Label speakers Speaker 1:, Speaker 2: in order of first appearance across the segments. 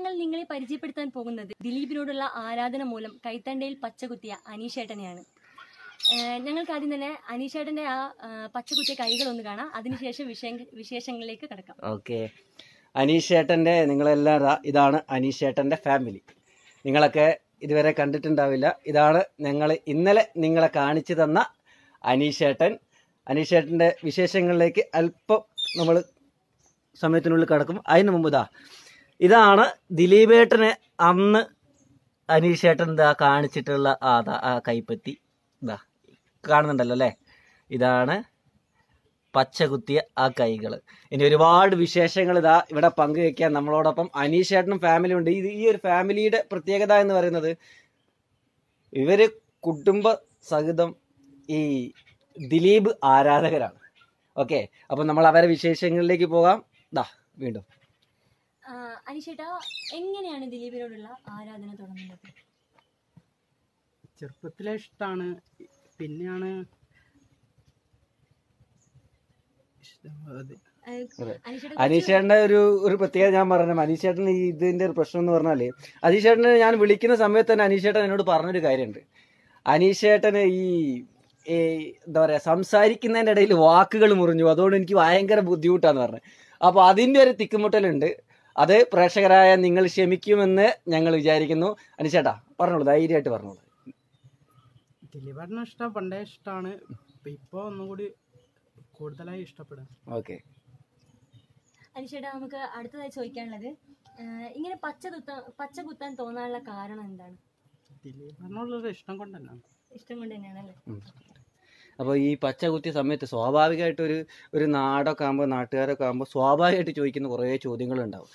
Speaker 1: ഞങ്ങൾ നിങ്ങളെ പരിചയപ്പെടുത്താൻ പോകുന്നത് ദിലീപിനോടുള്ള ആരാധന മൂലം കൈത്തണ്ടയിൽ പച്ചകുത്തിയ അനീഷേട്ടനെയാണ് ഞങ്ങൾക്ക് ആദ്യം തന്നെ അനീഷേട്ടന്റെ ആ പച്ചകുത്തിയ കൈകളൊന്ന് കാണാം അതിനുശേഷം വിഷയ വിശേഷങ്ങളിലേക്ക് കിടക്കാം
Speaker 2: ഓക്കെ അനീഷേട്ടന്റെ നിങ്ങളെല്ലാം ഇതാണ് അനീഷേട്ടന്റെ ഫാമിലി നിങ്ങളൊക്കെ ഇതുവരെ കണ്ടിട്ടുണ്ടാവില്ല ഇതാണ് ഞങ്ങൾ ഇന്നലെ നിങ്ങളെ കാണിച്ചു തന്ന അനീഷേട്ടൻ അനീഷേട്ടന്റെ വിശേഷങ്ങളിലേക്ക് അല്പം നമ്മൾ സമയത്തിനുള്ളിൽ കിടക്കും അതിന് മുമ്പ് ഇതാ ഇതാണ് ദിലീപേട്ടന് അന്ന് അനീഷേട്ടൻ എന്താ കാണിച്ചിട്ടുള്ള ആ ആ കൈപ്പത്തി ഇതാ കാണുന്നുണ്ടല്ലോ അല്ലേ ഇതാണ് പച്ച കുത്തിയ ആ കൈകൾ ഇനി ഒരുപാട് വിശേഷങ്ങൾ ഇതാ ഇവിടെ പങ്കുവെക്കാൻ നമ്മളോടൊപ്പം അനീഷേട്ടനും ഫാമിലി ഉണ്ട് ഇത് ഈ ഒരു ഫാമിലിയുടെ പ്രത്യേകത എന്ന് പറയുന്നത് ഇവർ കുടുംബ സഹിതം ഈ ദിലീപ് ആരാധകരാണ് ഓക്കെ അപ്പം നമ്മൾ അവരെ വിശേഷങ്ങളിലേക്ക് പോകാം ദാ വീണ്ടും
Speaker 1: അനിഷേട്ടാ എങ്ങനെയാണ് ദിലീപിനോടുള്ള ആരാധന തുടങ്ങുന്നത്
Speaker 3: ചെറുപ്പത്തിലെ ഇഷ്ടമാണ്
Speaker 2: പിന്നെയാണ് അനീഷേട്ടന്റെ ഒരു ഒരു പ്രത്യേകത ഞാൻ പറഞ്ഞു അനീഷേട്ടൻ ഇതിന്റെ ഒരു പ്രശ്നം എന്ന് പറഞ്ഞാല് അനീഷേട്ടനെ ഞാൻ വിളിക്കുന്ന സമയത്ത് തന്നെ അനീഷേട്ടൻ എന്നോട് പറഞ്ഞൊരു കാര്യമുണ്ട് അനീഷേട്ടന് ഈ എന്താ പറയാ സംസാരിക്കുന്നതിന്റെ ഇടയിൽ വാക്കുകൾ മുറിഞ്ഞു അതുകൊണ്ട് എനിക്ക് ഭയങ്കര ബുദ്ധിമുട്ടാന്ന് പറഞ്ഞു അപ്പൊ അതിന്റെ ഒരു തിക്കുമുട്ടലുണ്ട് അത് പ്രേക്ഷകരായ നിങ്ങൾ ക്ഷമിക്കുമെന്ന് ഞങ്ങൾ വിചാരിക്കുന്നു അനുചേട്ടാ പറഞ്ഞോളൂ ധൈര്യമായിട്ട് പറഞ്ഞോളൂ
Speaker 3: ദിലീപേട്ടനെ ഇഷ്ടം പണ്ടേ ഇഷ്ടമാണ് ഇപ്പോൾ ഒന്നുകൂടി കൂടുതലായി ഇഷ്ടപ്പെടുക
Speaker 2: ഓക്കെ
Speaker 1: അനുഷേട്ടാ നമുക്ക് അടുത്തതായി ചോദിക്കാനുള്ളത് ഇങ്ങനെ പച്ച കുത്താൻ പച്ച കുത്താൻ തോന്നാനുള്ള കാരണം എന്താണ് ദിലീപേട്ടനോടുള്ള ഇഷ്ടം കൊണ്ടല്ല ഇഷ്ടം കൊണ്ട് തന്നെയാണല്ലേ
Speaker 2: അപ്പോൾ ഈ പച്ച കുത്തിയ സമയത്ത് സ്വാഭാവികമായിട്ടൊരു ഒരു നാടൊക്കെ ആകുമ്പോൾ നാട്ടുകാരൊക്കെ ആകുമ്പോൾ സ്വാഭാവികമായിട്ട് ചോദിക്കുന്ന കുറേ ചോദ്യങ്ങളുണ്ടാവും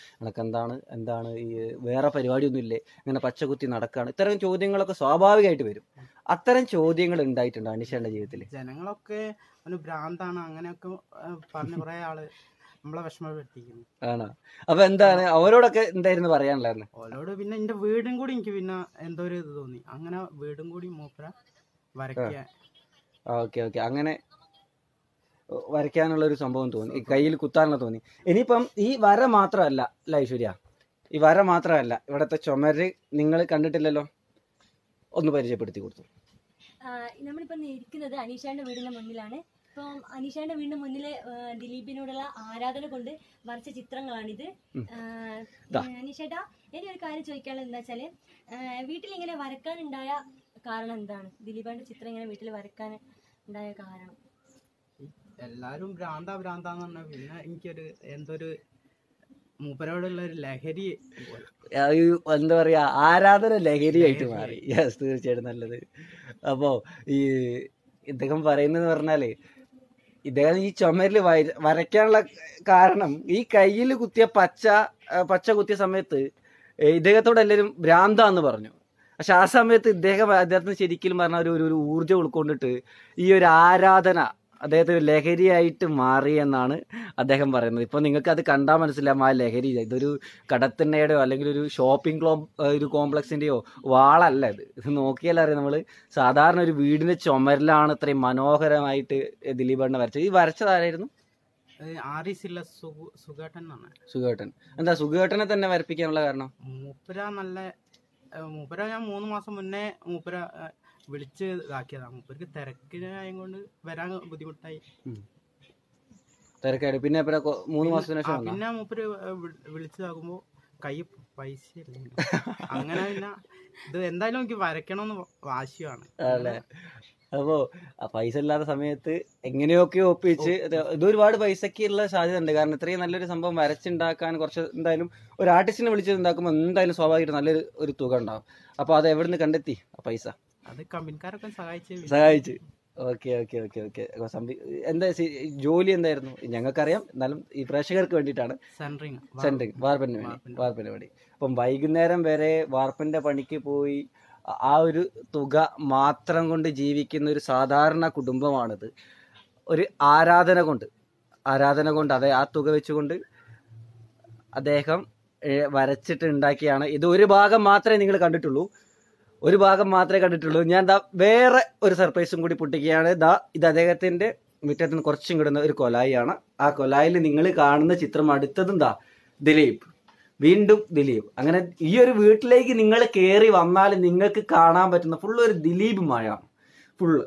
Speaker 2: എന്താണ് എന്താണ് ഈ വേറെ പരിപാടിയൊന്നുമില്ലേ ഇങ്ങനെ പച്ച കുത്തി നടക്കുകയാണ് ഇത്തരം ചോദ്യങ്ങളൊക്കെ സ്വാഭാവികമായിട്ട് വരും അത്തരം ചോദ്യങ്ങൾ ഉണ്ടായിട്ടുണ്ട് അനിഷയുടെ ജീവിതത്തിൽ
Speaker 3: ജനങ്ങളൊക്കെ ഒരു ഭ്രാന്താണ് അങ്ങനെയൊക്കെ പറഞ്ഞ കുറേ ആള് നമ്മളെ വിഷമപ്പെടുത്തിക്കുന്നു
Speaker 2: ആണോ അപ്പൊ എന്താണ് അവരോടൊക്കെ എന്തായിരുന്നു പറയാനുള്ളത്
Speaker 3: അവരോട് പിന്നെ എന്റെ വീടും കൂടി എനിക്ക് പിന്നെ എന്തോ ഒരു ഇത് തോന്നി അങ്ങനെ വീടും കൂടി മൂപ്പര
Speaker 2: വരയ്ക്കുക ഓക്കെ ഓക്കെ അങ്ങനെ വരയ്ക്കാനുള്ള ഒരു സംഭവം തോന്നി കയ്യിൽ കുത്താനുള്ള തോന്നി ഇനിയിപ്പം ഈ വര മാത്രമല്ല അല്ല ഐശ്വര്യ ഈ വര മാത്രമല്ല ഇവിടത്തെ ചുമര് നിങ്ങൾ കണ്ടിട്ടില്ലല്ലോ ഒന്ന് പരിചയപ്പെടുത്തി കൊടുത്തു
Speaker 1: നമ്മളിപ്പം ഇരിക്കുന്നത് അനീഷാന്റെ വീടിന്റെ മുന്നിലാണ് ഇപ്പം അനീഷാന്റെ വീടിന്റെ മുന്നിലെ ദിലീപിനോടുള്ള ആരാധന കൊണ്ട് വരച്ച ചിത്രങ്ങളാണിത് അനീഷേട്ടാ എനിക്ക് ഒരു കാര്യം ചോദിക്കാനുള്ളത് എന്താ വെച്ചാല് വീട്ടിൽ ഇങ്ങനെ വരക്കാനുണ്ടായ കാരണം എന്താണ് ദിലീപാന്റെ ചിത്രം ഇങ്ങനെ വീട്ടിൽ വരക്കാൻ
Speaker 2: ഉണ്ടായ കാരണം
Speaker 3: എല്ലാരും ഭ്രാന്ത ഭ്രാന്താന്ന് പറഞ്ഞ പിന്നെ എനിക്കൊരു എന്തൊരു മൂപ്പരോടുള്ള ഒരു ലഹരി
Speaker 2: എന്താ പറയാ ആരാധന ലഹരിയായിട്ട് മാറി യെസ് തീർച്ചയായിട്ടും നല്ലത് അപ്പോ ഈ ഇദ്ദേഹം പറയുന്നത് പറഞ്ഞാല് ഇദ്ദേഹം ഈ ചുമരിൽ വരയ്ക്കാനുള്ള കാരണം ഈ കയ്യിൽ കുത്തിയ പച്ച പച്ച കുത്തിയ സമയത്ത് ഇദ്ദേഹത്തോട് എല്ലാരും ഭ്രാന്താന്ന് എന്ന് പറഞ്ഞു പക്ഷെ ആ സമയത്ത് ഇദ്ദേഹം അദ്ദേഹത്തിന് ശരിക്കും പറഞ്ഞ ഒരു ഒരു ഊർജ്ജം ഉൾക്കൊണ്ടിട്ട് ഈ ഒരു ആരാധന അദ്ദേഹത്തിന് ലഹരിയായിട്ട് മാറി എന്നാണ് അദ്ദേഹം പറയുന്നത് ഇപ്പോൾ നിങ്ങൾക്ക് അത് കണ്ടാൽ മനസ്സിലാവും ആ ലഹരി ഇതൊരു കടത്തിണ്ണയുടെയോ അല്ലെങ്കിൽ ഒരു ഷോപ്പിംഗ് ക്ലോ ഒരു കോംപ്ലക്സിൻ്റെയോ വാളല്ല ഇത് ഇത് നോക്കിയാൽ അറിയാം നമ്മൾ സാധാരണ ഒരു വീടിൻ്റെ ചുമരിലാണ് ഇത്രയും മനോഹരമായിട്ട് ദിലീപ് എണ്ണ വരച്ചത് ഈ വരച്ചതാരായിരുന്നു സുഖേട്ടൻ എന്താ സുഖേട്ടനെ തന്നെ വരപ്പിക്കാനുള്ള കാരണം
Speaker 3: മൂപ്പര നല്ല മൂപ്പര ഞാൻ മൂന്ന് മാസം മുന്നേ മൂപ്പര വിളിച്ച് ഇതാക്കിയതാ മൂപ്പർക്ക് കൊണ്ട് വരാൻ ബുദ്ധിമുട്ടായി
Speaker 2: തിരക്കായിട്ട് പിന്നെ മൂന്ന് മാസത്തിന് ശേഷം പിന്നെ
Speaker 3: മൂപ്പര് വിളിച്ചതാകുമ്പോ കൈ പൈസ അങ്ങനെ പിന്നെ ഇത് എന്തായാലും എനിക്ക് വരക്കണമെന്ന് വാശിയാണ്
Speaker 2: അപ്പോ പൈസ ഇല്ലാത്ത സമയത്ത് എങ്ങനെയൊക്കെ ഒപ്പിച്ച് ഇത് ഒരുപാട് പൈസക്ക് ഉള്ള സാധ്യത ഉണ്ട് കാരണം ഇത്രയും നല്ലൊരു സംഭവം വരച്ചുണ്ടാക്കാൻ കുറച്ച് എന്തായാലും ഒരു ആർട്ടിസ്റ്റിനെ വിളിച്ച് ഉണ്ടാക്കുമ്പോൾ എന്തായാലും സ്വാഭാവികമായിട്ട് നല്ലൊരു ഒരു തുക ഉണ്ടാവും അപ്പൊ അത് എവിടെ നിന്ന് കണ്ടെത്തി ആ പൈസ
Speaker 3: അത് കമ്പനിക്കാരൊക്കെ സഹായിച്ചു
Speaker 2: സഹായിച്ചു ഓക്കെ ഓക്കെ ഓക്കെ ഓക്കെ എന്താ ജോലി എന്തായിരുന്നു ഞങ്ങൾക്കറിയാം എന്നാലും ഈ പ്രേക്ഷകർക്ക് വേണ്ടിയിട്ടാണ്
Speaker 3: സെൻട്രിങ്
Speaker 2: വാർപ്പൻ്റെ വാർപ്പൻ്റെ പണി അപ്പം വൈകുന്നേരം വരെ വാർപ്പൻ്റെ പണിക്ക് പോയി ആ ഒരു തുക മാത്രം കൊണ്ട് ജീവിക്കുന്ന ഒരു സാധാരണ കുടുംബമാണിത് ഒരു ആരാധന കൊണ്ട് ആരാധന കൊണ്ട് അതെ ആ തുക വെച്ചുകൊണ്ട് അദ്ദേഹം വരച്ചിട്ട് ഉണ്ടാക്കിയാണ് ഇത് ഒരു ഭാഗം മാത്രമേ നിങ്ങൾ കണ്ടിട്ടുള്ളൂ ഒരു ഭാഗം മാത്രമേ കണ്ടിട്ടുള്ളൂ ഞാൻ ദാ വേറെ ഒരു സർപ്രൈസും കൂടി പൊട്ടിക്കുകയാണ് ദാ ഇത് അദ്ദേഹത്തിൻ്റെ മുറ്റത്തിന് കുറച്ചും കിടുന്ന ഒരു കൊലായിയാണ് ആ കൊലായിൽ നിങ്ങൾ കാണുന്ന ചിത്രം അടുത്തതും ദാ ദിലീപ് വീണ്ടും ദിലീപ് അങ്ങനെ ഈ ഒരു വീട്ടിലേക്ക് നിങ്ങൾ കയറി വന്നാൽ നിങ്ങൾക്ക് കാണാൻ പറ്റുന്ന ഫുള്ള് ഒരു ദിലീപ് മഴ ഫുള്ള്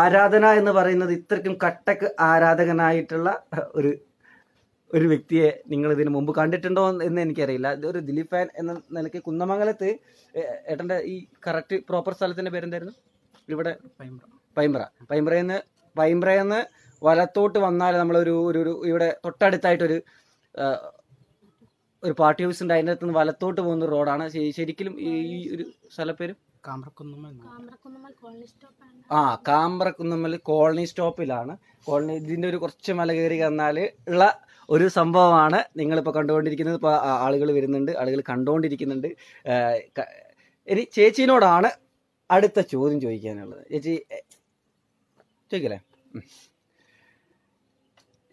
Speaker 2: ആരാധന എന്ന് പറയുന്നത് ഇത്രയ്ക്കും കട്ടക്ക് ആരാധകനായിട്ടുള്ള ഒരു ഒരു വ്യക്തിയെ നിങ്ങൾ ഇതിനു മുമ്പ് കണ്ടിട്ടുണ്ടോ എന്ന് എനിക്കറിയില്ല ഒരു ദിലീപ് ഫാൻ എന്ന നിലയ്ക്ക് കുന്നമംഗലത്ത് ഏട്ടൻ്റെ ഈ കറക്റ്റ് പ്രോപ്പർ സ്ഥലത്തിൻ്റെ പേരെന്തായിരുന്നു ഇവിടെ പൈമ്പ്ര പൈമ്പ്രയിൽ നിന്ന് പൈമ്പ്രയിൽ വലത്തോട്ട് വന്നാൽ നമ്മളൊരു ഒരു ഒരു ഇവിടെ തൊട്ടടുത്തായിട്ടൊരു ഒരു പാർട്ടി ഓഫീസ് ഉണ്ട് അതിൻ്റെ അകത്തുനിന്ന് വലത്തോട്ട് പോകുന്ന റോഡാണ് ശരിക്കും ഈ ഒരു സ്ഥലപ്പേര് ആ കാമ്പ്രക്കുന്നമ്മൽ കോളനി സ്റ്റോപ്പിലാണ് കോളനി ഇതിന്റെ ഒരു കുറച്ച് മല കയറി വന്നാൽ ഉള്ള ഒരു സംഭവമാണ് നിങ്ങളിപ്പോ കണ്ടുകൊണ്ടിരിക്കുന്നത് ഇപ്പൊ ആളുകൾ വരുന്നുണ്ട് ആളുകൾ കണ്ടുകൊണ്ടിരിക്കുന്നുണ്ട് ഇനി ചേച്ചീനോടാണ് അടുത്ത ചോദ്യം ചോദിക്കാനുള്ളത് ചേച്ചി ചോദിക്കല്ലേ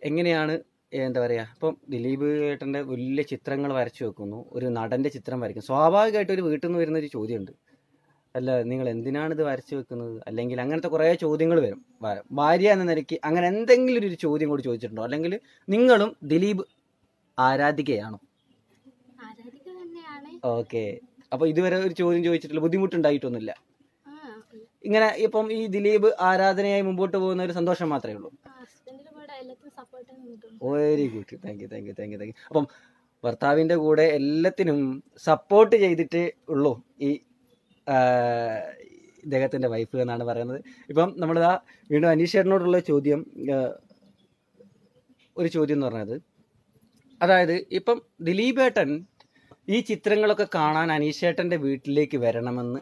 Speaker 2: എങ്ങനെയാണ് എന്താ പറയുക ഇപ്പം ദിലീപ് ഏട്ടൻ്റെ വലിയ ചിത്രങ്ങൾ വരച്ചു വെക്കുന്നു ഒരു നടൻ്റെ ചിത്രം വരയ്ക്കും സ്വാഭാവികമായിട്ട് ഒരു വീട്ടിൽ നിന്ന് വരുന്നൊരു ചോദ്യമുണ്ട് അല്ല നിങ്ങൾ എന്തിനാണ് ഇത് വരച്ചു വെക്കുന്നത് അല്ലെങ്കിൽ അങ്ങനത്തെ കുറേ ചോദ്യങ്ങൾ വരും ഭാര്യ എന്ന നിലയ്ക്ക് അങ്ങനെ എന്തെങ്കിലും ഒരു ചോദ്യം കൂടി ചോദിച്ചിട്ടുണ്ടോ അല്ലെങ്കിൽ നിങ്ങളും ദിലീപ് ആരാധികയാണോ ഓക്കെ അപ്പൊ ഇതുവരെ ഒരു ചോദ്യം ചോദിച്ചിട്ടില്ല ബുദ്ധിമുട്ടുണ്ടായിട്ടൊന്നുമില്ല ഇങ്ങനെ ഇപ്പം ഈ ദിലീപ് ആരാധനയായി മുമ്പോട്ട് പോകുന്ന ഒരു സന്തോഷം മാത്രമേ ഉള്ളൂ very good thank you thank you thank you thank you അപ്പം ഭർത്താവിൻ്റെ കൂടെ എല്ലാത്തിനും സപ്പോർട്ട് ചെയ്തിട്ട് ഉള്ളൂ ഈ ഇദ്ദേഹത്തിൻ്റെ വൈഫ് എന്നാണ് പറയുന്നത് ഇപ്പം നമ്മൾ ആ വീണ്ടും അനീഷേട്ടനോടുള്ള ചോദ്യം ഒരു ചോദ്യം എന്ന് പറഞ്ഞത് അതായത് ഇപ്പം ദിലീപേട്ടൻ ഈ ചിത്രങ്ങളൊക്കെ കാണാൻ അനീഷേട്ടൻ്റെ വീട്ടിലേക്ക് വരണമെന്ന്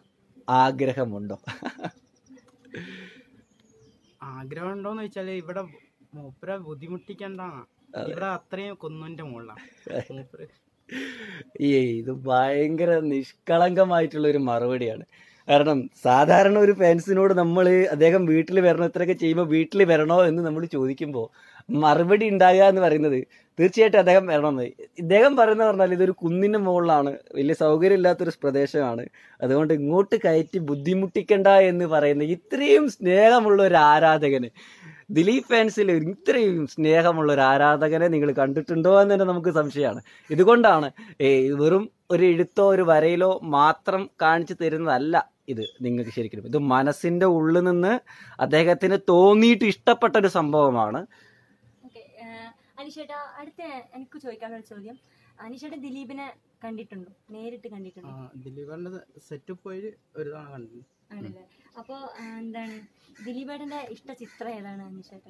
Speaker 2: ആഗ്രഹമുണ്ടോ
Speaker 3: ആഗ്രഹം ഉണ്ടോന്ന് വെച്ചാൽ ഇവിടെ മൂപ്പര ബുദ്ധിമുട്ടിക്കണ്ട ഇവിടെ അത്രയും കുന്നിന്റെ മുകളിലാണ്
Speaker 2: ഈ ഇത് ഭയങ്കര നിഷ്കളങ്കമായിട്ടുള്ള ഒരു മറുപടിയാണ് കാരണം സാധാരണ ഒരു ഫാൻസിനോട് നമ്മൾ അദ്ദേഹം വീട്ടിൽ വരണോ ഇത്രയൊക്കെ ചെയ്യുമ്പോൾ വീട്ടിൽ വരണോ എന്ന് നമ്മൾ ചോദിക്കുമ്പോൾ മറുപടി ഉണ്ടാകുക എന്ന് പറയുന്നത് തീർച്ചയായിട്ടും അദ്ദേഹം വരണമെന്ന് ഇദ്ദേഹം പറയുന്ന പറഞ്ഞാൽ ഇതൊരു കുന്നിൻ്റെ മുകളിലാണ് വലിയ സൗകര്യമില്ലാത്തൊരു പ്രദേശമാണ് അതുകൊണ്ട് ഇങ്ങോട്ട് കയറ്റി ബുദ്ധിമുട്ടിക്കണ്ട എന്ന് പറയുന്ന ഇത്രയും സ്നേഹമുള്ള ഒരു ആരാധകന് ദിലീപ് ഫാൻസിൽ ഇത്രയും സ്നേഹമുള്ള ഒരു ആരാധകനെ നിങ്ങൾ കണ്ടിട്ടുണ്ടോ എന്ന് തന്നെ നമുക്ക് സംശയമാണ് ഇതുകൊണ്ടാണ് വെറും ഒരു എഴുത്തോ ഒരു വരയിലോ മാത്രം കാണിച്ചു തരുന്നതല്ല ഇത് നിങ്ങൾക്ക് ശരിക്കും ഇത് മനസ്സിൻ്റെ ഉള്ളിൽ നിന്ന് അദ്ദേഹത്തിന് തോന്നിയിട്ട് ഇഷ്ടപ്പെട്ട ഒരു സംഭവമാണ്
Speaker 1: അനിഷേട്ടാ അടുത്ത എനിക്ക് ചോദിക്കാനുള്ള ചോദ്യം അനിഷേട്ട ദിലീപിനെ കണ്ടിട്ടുണ്ടോ നേരിട്ട് കണ്ടിട്ടുണ്ടോ
Speaker 3: ദിലീപേട്ടന്റെ സെറ്റപ്പ് വഴി ഒരു തവണ കണ്ടു ആണല്ലേ
Speaker 1: അപ്പോ എന്താണ് ദിലീപേട്ടന്റെ ഇഷ്ട ചിത്രം ഏതാണ് അനിഷേട്ട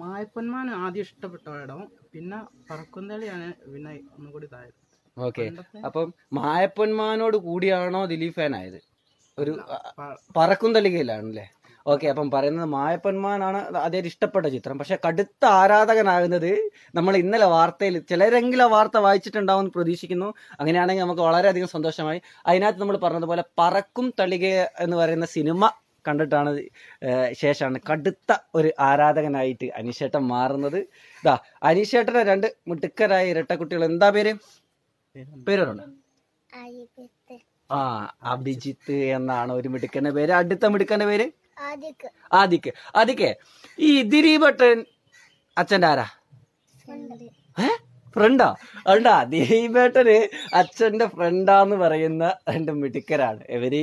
Speaker 3: മായപ്പൊന്മാൻ ആദ്യം ഇഷ്ടപ്പെട്ട പടം പിന്നെ പറക്കുന്നളിയാണ് പിന്നെ ഒന്നും കൂടി താഴെ
Speaker 2: ഓക്കെ അപ്പം മായപ്പൊന്മാനോട് കൂടിയാണോ ദിലീപ് ഫാൻ ആയത് ഒരു പറക്കും തളികയിലാണല്ലേ ഓക്കെ അപ്പം പറയുന്നത് മായപ്പന്മാനാണ് അദ്ദേഹം ഇഷ്ടപ്പെട്ട ചിത്രം പക്ഷെ കടുത്ത ആരാധകനാകുന്നത് നമ്മൾ ഇന്നലെ വാർത്തയിൽ ചിലരെങ്കിലും ആ വാർത്ത വായിച്ചിട്ടുണ്ടാവും പ്രതീക്ഷിക്കുന്നു അങ്ങനെയാണെങ്കിൽ നമുക്ക് വളരെയധികം സന്തോഷമായി അതിനകത്ത് നമ്മൾ പറഞ്ഞതുപോലെ പറക്കും തളിക എന്ന് പറയുന്ന സിനിമ കണ്ടിട്ടാണ് ശേഷമാണ് കടുത്ത ഒരു ആരാധകനായിട്ട് അനിശേട്ടൻ മാറുന്നത് ഇതാ അനിശേട്ടനെ രണ്ട് മിടുക്കരായ ഇരട്ടക്കുട്ടികൾ എന്താ പേര് പേരുണ്ട് ആ അഭിജിത്ത് എന്നാണ് ഒരു മിടുക്കന്റെ പേര് അടുത്ത മിടുക്കന്റെ പേര് ആദിക്ക് ആദിക്ക് ഈ ദിലീപട്ടൻ അച്ഛൻ്റെ ആരാ ഏ ഫ്രണ്ടാ അതുകൊണ്ടാ ദിലീപേട്ടന് അച്ഛന്റെ ഫ്രണ്ടാന്ന് പറയുന്ന രണ്ട് മിടുക്കരാണ് ഇവര്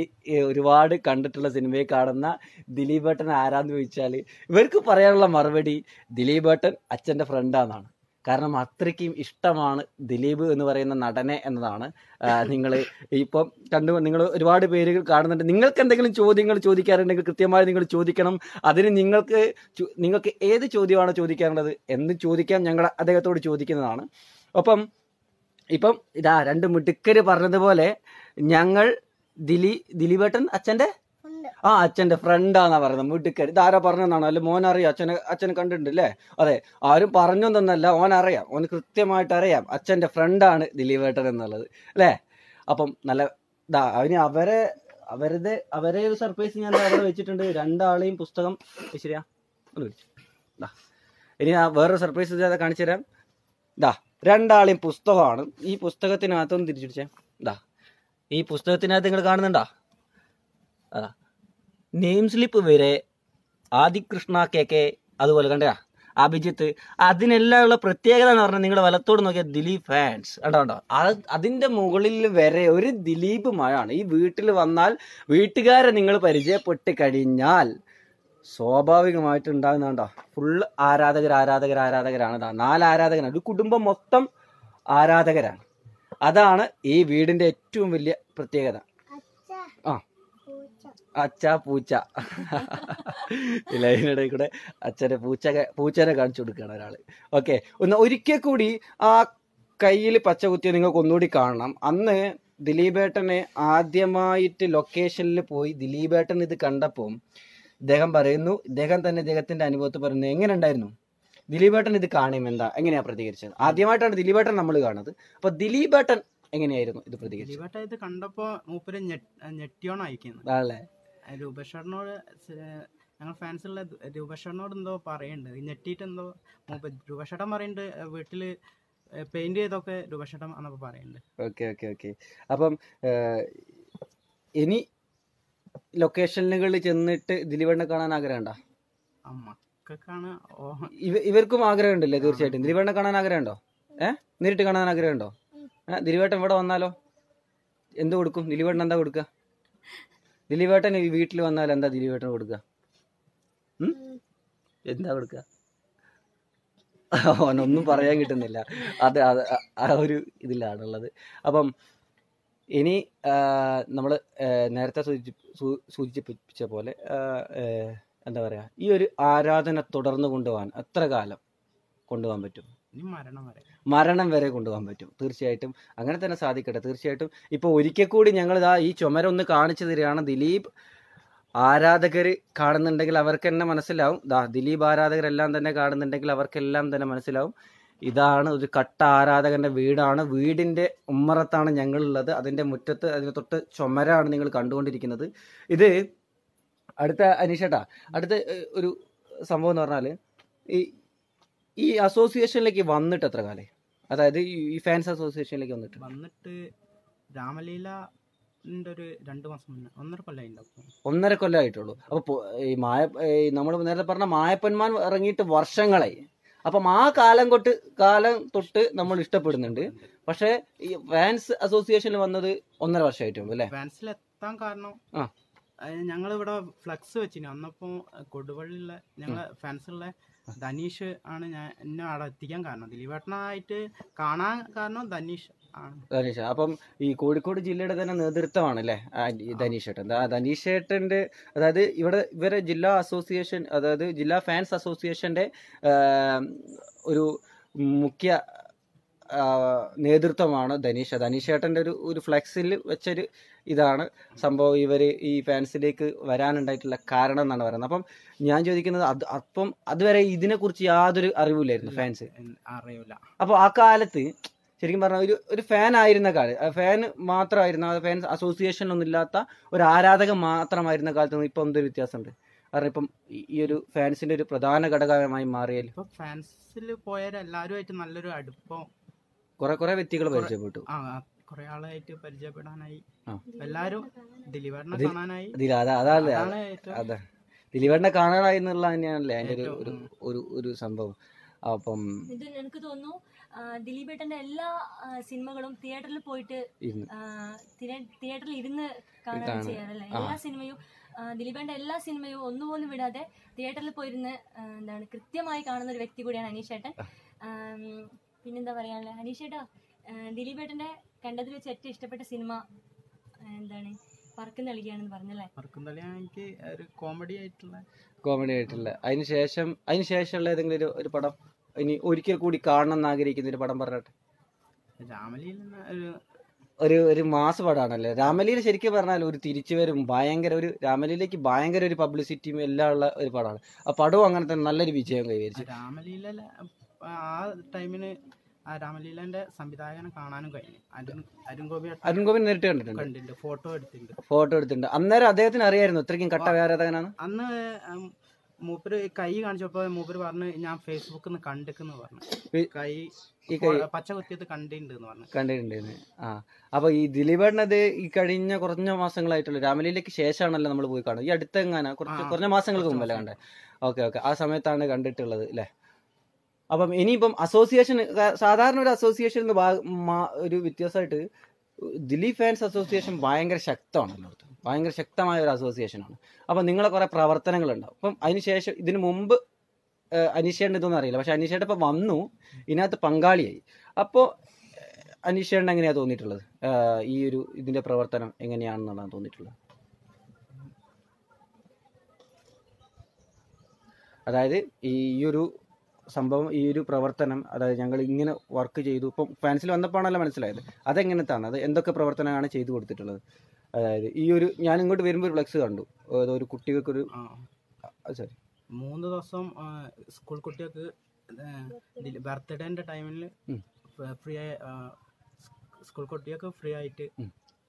Speaker 2: ഒരുപാട് കണ്ടിട്ടുള്ള സിനിമയിൽ കാണുന്ന ദിലീപേട്ടൻ ആരാന്ന് ചോദിച്ചാല് ഇവർക്ക് പറയാനുള്ള മറുപടി ദിലീപേട്ടൻ അച്ഛന്റെ ഫ്രണ്ടാന്നാണ് കാരണം അത്രയ്ക്കും ഇഷ്ടമാണ് ദിലീപ് എന്ന് പറയുന്ന നടനെ എന്നതാണ് നിങ്ങൾ ഇപ്പം കണ്ടു നിങ്ങൾ ഒരുപാട് പേരുകൾ കാണുന്നുണ്ട് നിങ്ങൾക്ക് എന്തെങ്കിലും ചോദ്യങ്ങൾ ചോദിക്കാറുണ്ടെങ്കിൽ കൃത്യമായി നിങ്ങൾ ചോദിക്കണം അതിന് നിങ്ങൾക്ക് നിങ്ങൾക്ക് ഏത് ചോദ്യമാണ് ചോദിക്കാനുള്ളത് എന്ന് ചോദിക്കാൻ ഞങ്ങൾ അദ്ദേഹത്തോട് ചോദിക്കുന്നതാണ് ഒപ്പം ഇപ്പം ഇതാ രണ്ട് മിടുക്കര് പറഞ്ഞതുപോലെ ഞങ്ങൾ ദിലീ ദിലീപേട്ടൻ അച്ഛൻ്റെ ആ അച്ഛന്റെ ഫ്രണ്ടാന്നാ പറയുന്നത് മിടുക്കൻ ഇതാരാ പറഞ്ഞതെന്നാണ് അല്ലെ മോൻ അറിയാം അച്ഛനെ അച്ഛനെ കണ്ടിട്ടുണ്ട് അല്ലേ അതെ ആരും പറഞ്ഞൊന്നല്ല ഓൻ അറിയാം ഓന് കൃത്യമായിട്ട് അറിയാം അച്ഛന്റെ ഫ്രണ്ടാണ് ദിലീപേട്ടൻ എന്നുള്ളത് അല്ലേ അപ്പം നല്ല ഇതാ അവന് അവരെ അവരുടെ അവരെ ഒരു സർപ്രൈസ് ഞാൻ അവിടെ വെച്ചിട്ടുണ്ട് രണ്ടാളെയും പുസ്തകം ശരിയാ ഇനി ആ വേറൊരു സർപ്രൈസ് ഇതാ കാണിച്ചു തരാം ഇതാ രണ്ടാളെയും പുസ്തകമാണ് ഈ പുസ്തകത്തിനകത്തൊന്ന് തിരിച്ചിടിച്ചേ ഇതാ ഈ പുസ്തകത്തിനകത്ത് നിങ്ങൾ കാണുന്നുണ്ടാ അതാ നെയിം സ്ലിപ്പ് വരെ ആദികൃഷ്ണ കെ കെ അതുപോലെ കണ്ടോ അഭിജിത്ത് ഉള്ള പ്രത്യേകത എന്ന് പറഞ്ഞാൽ നിങ്ങൾ വലത്തോട് നോക്കിയ ദിലീപ് ഫാൻസ് കണ്ടോ കണ്ടോ അത് അതിൻ്റെ മുകളിൽ വരെ ഒരു ദിലീപ് മഴയാണ് ഈ വീട്ടിൽ വന്നാൽ വീട്ടുകാരെ നിങ്ങൾ പരിചയപ്പെട്ട് കഴിഞ്ഞാൽ സ്വാഭാവികമായിട്ട് ഉണ്ടാകുന്നുണ്ടോ ഫുൾ ആരാധകർ ആരാധകർ ആരാധകരാണ് നാല് ആരാധകരാണ് ഒരു കുടുംബം മൊത്തം ആരാധകരാണ് അതാണ് ഈ വീടിൻ്റെ ഏറ്റവും വലിയ പ്രത്യേകത ആ അച്ഛ പൂച്ച ഇല്ല കൂടെ അച്ഛനെ പൂച്ച പൂച്ചനെ കാണിച്ചു കൊടുക്കുകയാണ് ഒരാൾ ഓക്കെ ഒന്ന് ഒരിക്കൽ കൂടി ആ കയ്യിൽ പച്ച കുത്തിയ നിങ്ങൾക്ക് ഒന്നുകൂടി കാണണം അന്ന് ദിലീപേട്ടനെ ആദ്യമായിട്ട് ലൊക്കേഷനിൽ പോയി ദിലീപേട്ടൻ ഇത് കണ്ടപ്പോൾ ഇദ്ദേഹം പറയുന്നു ഇദ്ദേഹം തന്നെ ഇദ്ദേഹത്തിന്റെ അനുഭവത്തിൽ പറയുന്നു എങ്ങനെ ഉണ്ടായിരുന്നു ദിലീപേട്ടൻ ഇത് കാണും എന്താ എങ്ങനെയാ പ്രതികരിച്ചത് ആദ്യമായിട്ടാണ് ദിലീപേട്ടൻ നമ്മൾ കാണുന്നത് അപ്പൊ ദിലീപേട്ടൻ എങ്ങനെയായിരുന്നു ഇത് പ്രതികരിച്ചത്
Speaker 3: ദിലീപേട്ടൻ ഇത് കണ്ടപ്പോ മൂപ്പര് ആണല്ലേ രൂപേഷേട്ടനോട് ഞങ്ങൾ ഫാൻസുള്ള രൂപേഷേട്ടനോട് എന്തോ പറയുന്നുണ്ട് ഞെട്ടിയിട്ട് എന്തോ രൂപേഷേട്ടൻ പറയുന്നുണ്ട് വീട്ടിൽ പെയിന്റ് ചെയ്തൊക്കെ രൂപേഷേട്ടൻ എന്നൊക്കെ പറയുന്നുണ്ട്
Speaker 2: ഓക്കെ ഓക്കെ ഓക്കെ അപ്പം ഇനി ലൊക്കേഷനുകളിൽ ചെന്നിട്ട് ദിലീപണ്ണ കാണാൻ ആഗ്രഹമുണ്ടോ
Speaker 3: മക്കൾക്കാണ്
Speaker 2: ഇവർക്കും ആഗ്രഹമുണ്ടല്ലേ തീർച്ചയായിട്ടും ദിലീപണ്ണ കാണാൻ ആഗ്രഹമുണ്ടോ ഏഹ് നേരിട്ട് കാണാൻ ആഗ്രഹമുണ്ടോ ദിലീപേട്ടൻ ഇവിടെ വന്നാലോ എന്ത് കൊടുക്കും ദിലീപേട്ടൻ എന്താ കൊടുക്കുക ദിലീപേട്ടൻ ഈ വീട്ടിൽ വന്നാൽ എന്താ ദിലീപേട്ടൻ കൊടുക്കുക എന്താ കൊടുക്കുക അവനൊന്നും പറയാൻ കിട്ടുന്നില്ല അത് അത് ആ ഒരു ഇതിലാണുള്ളത് അപ്പം ഇനി നമ്മൾ നേരത്തെ സൂചി സൂചിപ്പിച്ച പോലെ എന്താ പറയുക ഈ ഒരു ആരാധന തുടർന്ന് കൊണ്ടുപോകാൻ എത്ര കാലം കൊണ്ടുപോകാൻ പറ്റും മരണം വരെ കൊണ്ടുപോകാൻ പറ്റും തീർച്ചയായിട്ടും അങ്ങനെ തന്നെ സാധിക്കട്ടെ തീർച്ചയായിട്ടും ഇപ്പൊ ഒരിക്കൽ കൂടി ഞങ്ങൾ ഇതാ ഈ ചുമര ഒന്ന് കാണിച്ചു തരികയാണ് ദിലീപ് ആരാധകർ കാണുന്നുണ്ടെങ്കിൽ അവർക്ക് തന്നെ മനസ്സിലാവും ദാ ദിലീപ് ആരാധകരെല്ലാം തന്നെ കാണുന്നുണ്ടെങ്കിൽ അവർക്കെല്ലാം തന്നെ മനസ്സിലാവും ഇതാണ് ഒരു കട്ട ആരാധകന്റെ വീടാണ് വീടിന്റെ ഉമ്മറത്താണ് ഞങ്ങളുള്ളത് അതിന്റെ മുറ്റത്ത് അതിന് തൊട്ട് ചുമരാണ് നിങ്ങൾ കണ്ടുകൊണ്ടിരിക്കുന്നത് ഇത് അടുത്ത അനീഷേട്ടാ അടുത്ത ഒരു സംഭവം എന്ന് പറഞ്ഞാൽ ഈ ഈ അസോസിയേഷനിലേക്ക് വന്നിട്ട് എത്ര കാലേ അതായത് ഈ ഫാൻസ് അസോസിയേഷനിലേക്ക് വന്നിട്ട് വന്നിട്ട് രാമലീല
Speaker 3: ഒരു രണ്ട് മാസം മുന്നേ ഒന്നര കൊല്ലമായി
Speaker 2: ഒന്നര കൊല്ലമായിട്ടുള്ളൂ അപ്പോൾ ഈ മായ നമ്മൾ നേരത്തെ പറഞ്ഞ മായപ്പന്മാർ ഇറങ്ങിയിട്ട് വർഷങ്ങളായി അപ്പം ആ കാലം തൊട്ട് കാലം തൊട്ട് നമ്മൾ ഇഷ്ടപ്പെടുന്നുണ്ട് പക്ഷേ ഈ ഫാൻസ് അസോസിയേഷനിൽ വന്നത് ഒന്നര വർഷമായിട്ടുള്ളൂ അല്ലെ ഫാൻസിൽ
Speaker 3: എത്താൻ കാരണം ആ ഞങ്ങൾ ഇവിടെ ഫ്ലക്സ് വെച്ചിന് അന്നപ്പോ കൊടുവള്ളിയുള്ള ഞങ്ങളെ ഫാൻസുള്ള ധനീഷ് ആണ് ഞാൻ എന്നെ അവിടെ എത്തിക്കാൻ കാരണം ദിലീപേട്ടനായിട്ട് കാണാൻ കാരണം ധനീഷ് ആണ്
Speaker 2: ധനീഷ് അപ്പം ഈ കോഴിക്കോട് ജില്ലയുടെ തന്നെ നേതൃത്വമാണ് അല്ലേ ധനീഷ് ഏട്ടൻ ധനീഷ് ഏട്ടൻ്റെ അതായത് ഇവിടെ ഇവരെ ജില്ലാ അസോസിയേഷൻ അതായത് ജില്ലാ ഫാൻസ് അസോസിയേഷൻ്റെ ഒരു മുഖ്യ നേതൃത്വമാണ് ധനീഷ് ഏട്ടൻ്റെ ഒരു ഒരു ഫ്ലെക്സിൽ വെച്ചൊരു ഇതാണ് സംഭവം ഇവർ ഈ ഫാൻസിലേക്ക് വരാനുണ്ടായിട്ടുള്ള കാരണം എന്നാണ് പറയുന്നത് അപ്പം ഞാൻ ചോദിക്കുന്നത് അത് അപ്പം അതുവരെ ഇതിനെക്കുറിച്ച് യാതൊരു അറിവില്ലായിരുന്നു ഫാൻസ് അറിയില്ല അപ്പോൾ ആ കാലത്ത് ശരിക്കും പറഞ്ഞാൽ ഒരു ഒരു ഫാൻ ആയിരുന്ന കാലം ഫാൻ മാത്രമായിരുന്ന അസോസിയേഷൻ അസോസിയേഷനൊന്നും ഇല്ലാത്ത ഒരു ആരാധകൻ മാത്രമായിരുന്ന കാലത്ത് നിന്ന് ഇപ്പം എന്തൊരു വ്യത്യാസമുണ്ട് കാരണം ഇപ്പം ഈ ഒരു ഫാൻസിന്റെ ഒരു പ്രധാന ഘടകമായി മാറിയാലും ഇപ്പോൾ
Speaker 3: ഫാൻസിൽ പോയാലും എല്ലാവരുമായിട്ട് നല്ലൊരു അടുപ്പം
Speaker 2: കുറെ കുറെ വ്യക്തികൾ പരിചയപ്പെട്ടു ആ ദിലീപേട്ടനെ കാണാനായി അതല്ലേ എന്നുള്ള തന്നെയാണല്ലേ അതിന്റെ ഒരു ഒരു സംഭവം അപ്പം
Speaker 1: എനിക്ക് തോന്നുന്നു ദിലീപേട്ടന്റെ എല്ലാ സിനിമകളും തിയേറ്ററിൽ പോയിട്ട് തിയേറ്ററിൽ ഇരുന്ന് കാണാൻ എല്ലാ സിനിമയും ദിലീപേട്ടന്റെ എല്ലാ സിനിമയും ഒന്നുപോലും വിടാതെ തിയേറ്ററിൽ പോയിരുന്ന് എന്താണ് കൃത്യമായി കാണുന്ന ഒരു വ്യക്തി കൂടിയാണ് അനീഷേട്ടൻ പിന്നെന്താ പറയാനുള്ളത് ഹരീഷ് ചേട്ടാ ദിലീപ് ഏട്ടന്റെ കണ്ടതിൽ വെച്ച് ഏറ്റവും ഇഷ്ടപ്പെട്ട സിനിമ എന്താണ് പറക്കും തളികയാണെന്ന് പറഞ്ഞല്ലേ പറക്കും തളിയാണ് എനിക്ക് ഒരു കോമഡി ആയിട്ടുള്ള
Speaker 2: കോമഡി ആയിട്ടുള്ള അതിന് ശേഷം അതിന് ശേഷമുള്ള ഏതെങ്കിലും ഒരു ഒരു പടം ഇനി ഒരിക്കൽ കൂടി കാണണം എന്ന് ആഗ്രഹിക്കുന്ന ഒരു പടം പറഞ്ഞിട്ട്
Speaker 3: രാമലീല ഒരു
Speaker 2: ഒരു ഒരു മാസ് പടമാണല്ലേ രാമലീല ശരിക്കും പറഞ്ഞാൽ ഒരു തിരിച്ചു വരും ഭയങ്കര ഒരു രാമലീലയ്ക്ക് ഭയങ്കര ഒരു പബ്ലിസിറ്റിയും എല്ലാം ഉള്ള ഒരു പടമാണ് ആ പടവും അങ്ങനെ തന്നെ നല്ലൊരു വിജയം കൈവരിച്ചു
Speaker 3: രാമലീല ആ ടൈമിന് ആ രാമലീലന്റെ സംവിധായകനെ കാണാനും കഴിഞ്ഞു അരുൺ അരുൺ ഗോപി നേരിട്ട് കണ്ടിട്ടുണ്ട് ഫോട്ടോ എടുത്തിട്ടുണ്ട്
Speaker 2: ഫോട്ടോ എടുത്തിട്ടുണ്ട് അന്നേരം അദ്ദേഹത്തിന് അറിയായിരുന്നു ഇത്രയ്ക്കും കട്ട വേറേതകനാണ്
Speaker 3: അന്ന് മൂപ്പര് കൈ കാണിച്ചപ്പോൾ മൂപ്പര് പറഞ്ഞു ഞാൻ ഫേസ്ബുക്കിൽ നിന്ന് കണ്ടിക്കുന്നു പറഞ്ഞു കൈ ഈ കൈ പച്ച കുത്തിയത് കണ്ടിട്ടുണ്ടെന്ന് പറഞ്ഞു
Speaker 2: കണ്ടിട്ടുണ്ട് ആ അപ്പൊ ഈ ദിലീപേട്ടനത് ഈ കഴിഞ്ഞ കുറഞ്ഞ മാസങ്ങളായിട്ടുള്ള രാമലീലയ്ക്ക് ശേഷമാണല്ലോ നമ്മൾ പോയി കാണുന്നത് ഈ അടുത്തെങ്ങാനാ കുറച്ച് കുറഞ്ഞ മാസങ്ങൾക്ക് മുമ്പല്ലേ കണ്ടേ ഓക്കെ ഓക്കെ ആ സമയത്താണ് കണ്ടിട്ടുള്ളത് അല്ലേ അപ്പം ഇനിയിപ്പം അസോസിയേഷൻ സാധാരണ ഒരു അസോസിയേഷൻ ഒരു വ്യത്യാസമായിട്ട് ദിലീപ് ഫാൻസ് അസോസിയേഷൻ ഭയങ്കര ശക്തമാണ് എന്നോട് ഭയങ്കര ശക്തമായ ഒരു അസോസിയേഷനാണ് അപ്പം നിങ്ങളെ കുറേ പ്രവർത്തനങ്ങളുണ്ടാവും അപ്പം അതിനുശേഷം ഇതിനു മുമ്പ് അനീഷേണ്ട ഇതൊന്നും അറിയില്ല പക്ഷെ അനീഷേട്ട ഇപ്പം വന്നു ഇതിനകത്ത് പങ്കാളിയായി അപ്പോൾ അനീഷേണ്ട എങ്ങനെയാണ് തോന്നിയിട്ടുള്ളത് ഈ ഒരു ഇതിൻ്റെ പ്രവർത്തനം എങ്ങനെയാണെന്നുള്ളതാണ് തോന്നിയിട്ടുള്ളത് അതായത് ഈ ഒരു സംഭവം ഈ ഒരു പ്രവർത്തനം അതായത് ഞങ്ങൾ ഇങ്ങനെ വർക്ക് ചെയ്തു ഇപ്പം ഫാൻസിൽ വന്നപ്പോഴാണല്ലോ മനസ്സിലായത് അതെങ്ങനത്താണ് അത് എന്തൊക്കെ പ്രവർത്തനമാണ് ചെയ്തു കൊടുത്തിട്ടുള്ളത് അതായത് ഈ ഒരു ഞാൻ ഇങ്ങോട്ട് വരുമ്പോൾ ഒരു ഫ്ലെക്സ് കണ്ടു ഒരു കുട്ടികൾക്കൊരു സോറി
Speaker 3: മൂന്ന് ദിവസം സ്കൂൾ കുട്ടികൾക്ക് ബർത്ത്ഡേന്റെ ടൈമിൽ ഫ്രീ ആയി സ്കൂൾ കുട്ടികൾക്ക് ഫ്രീ ആയിട്ട്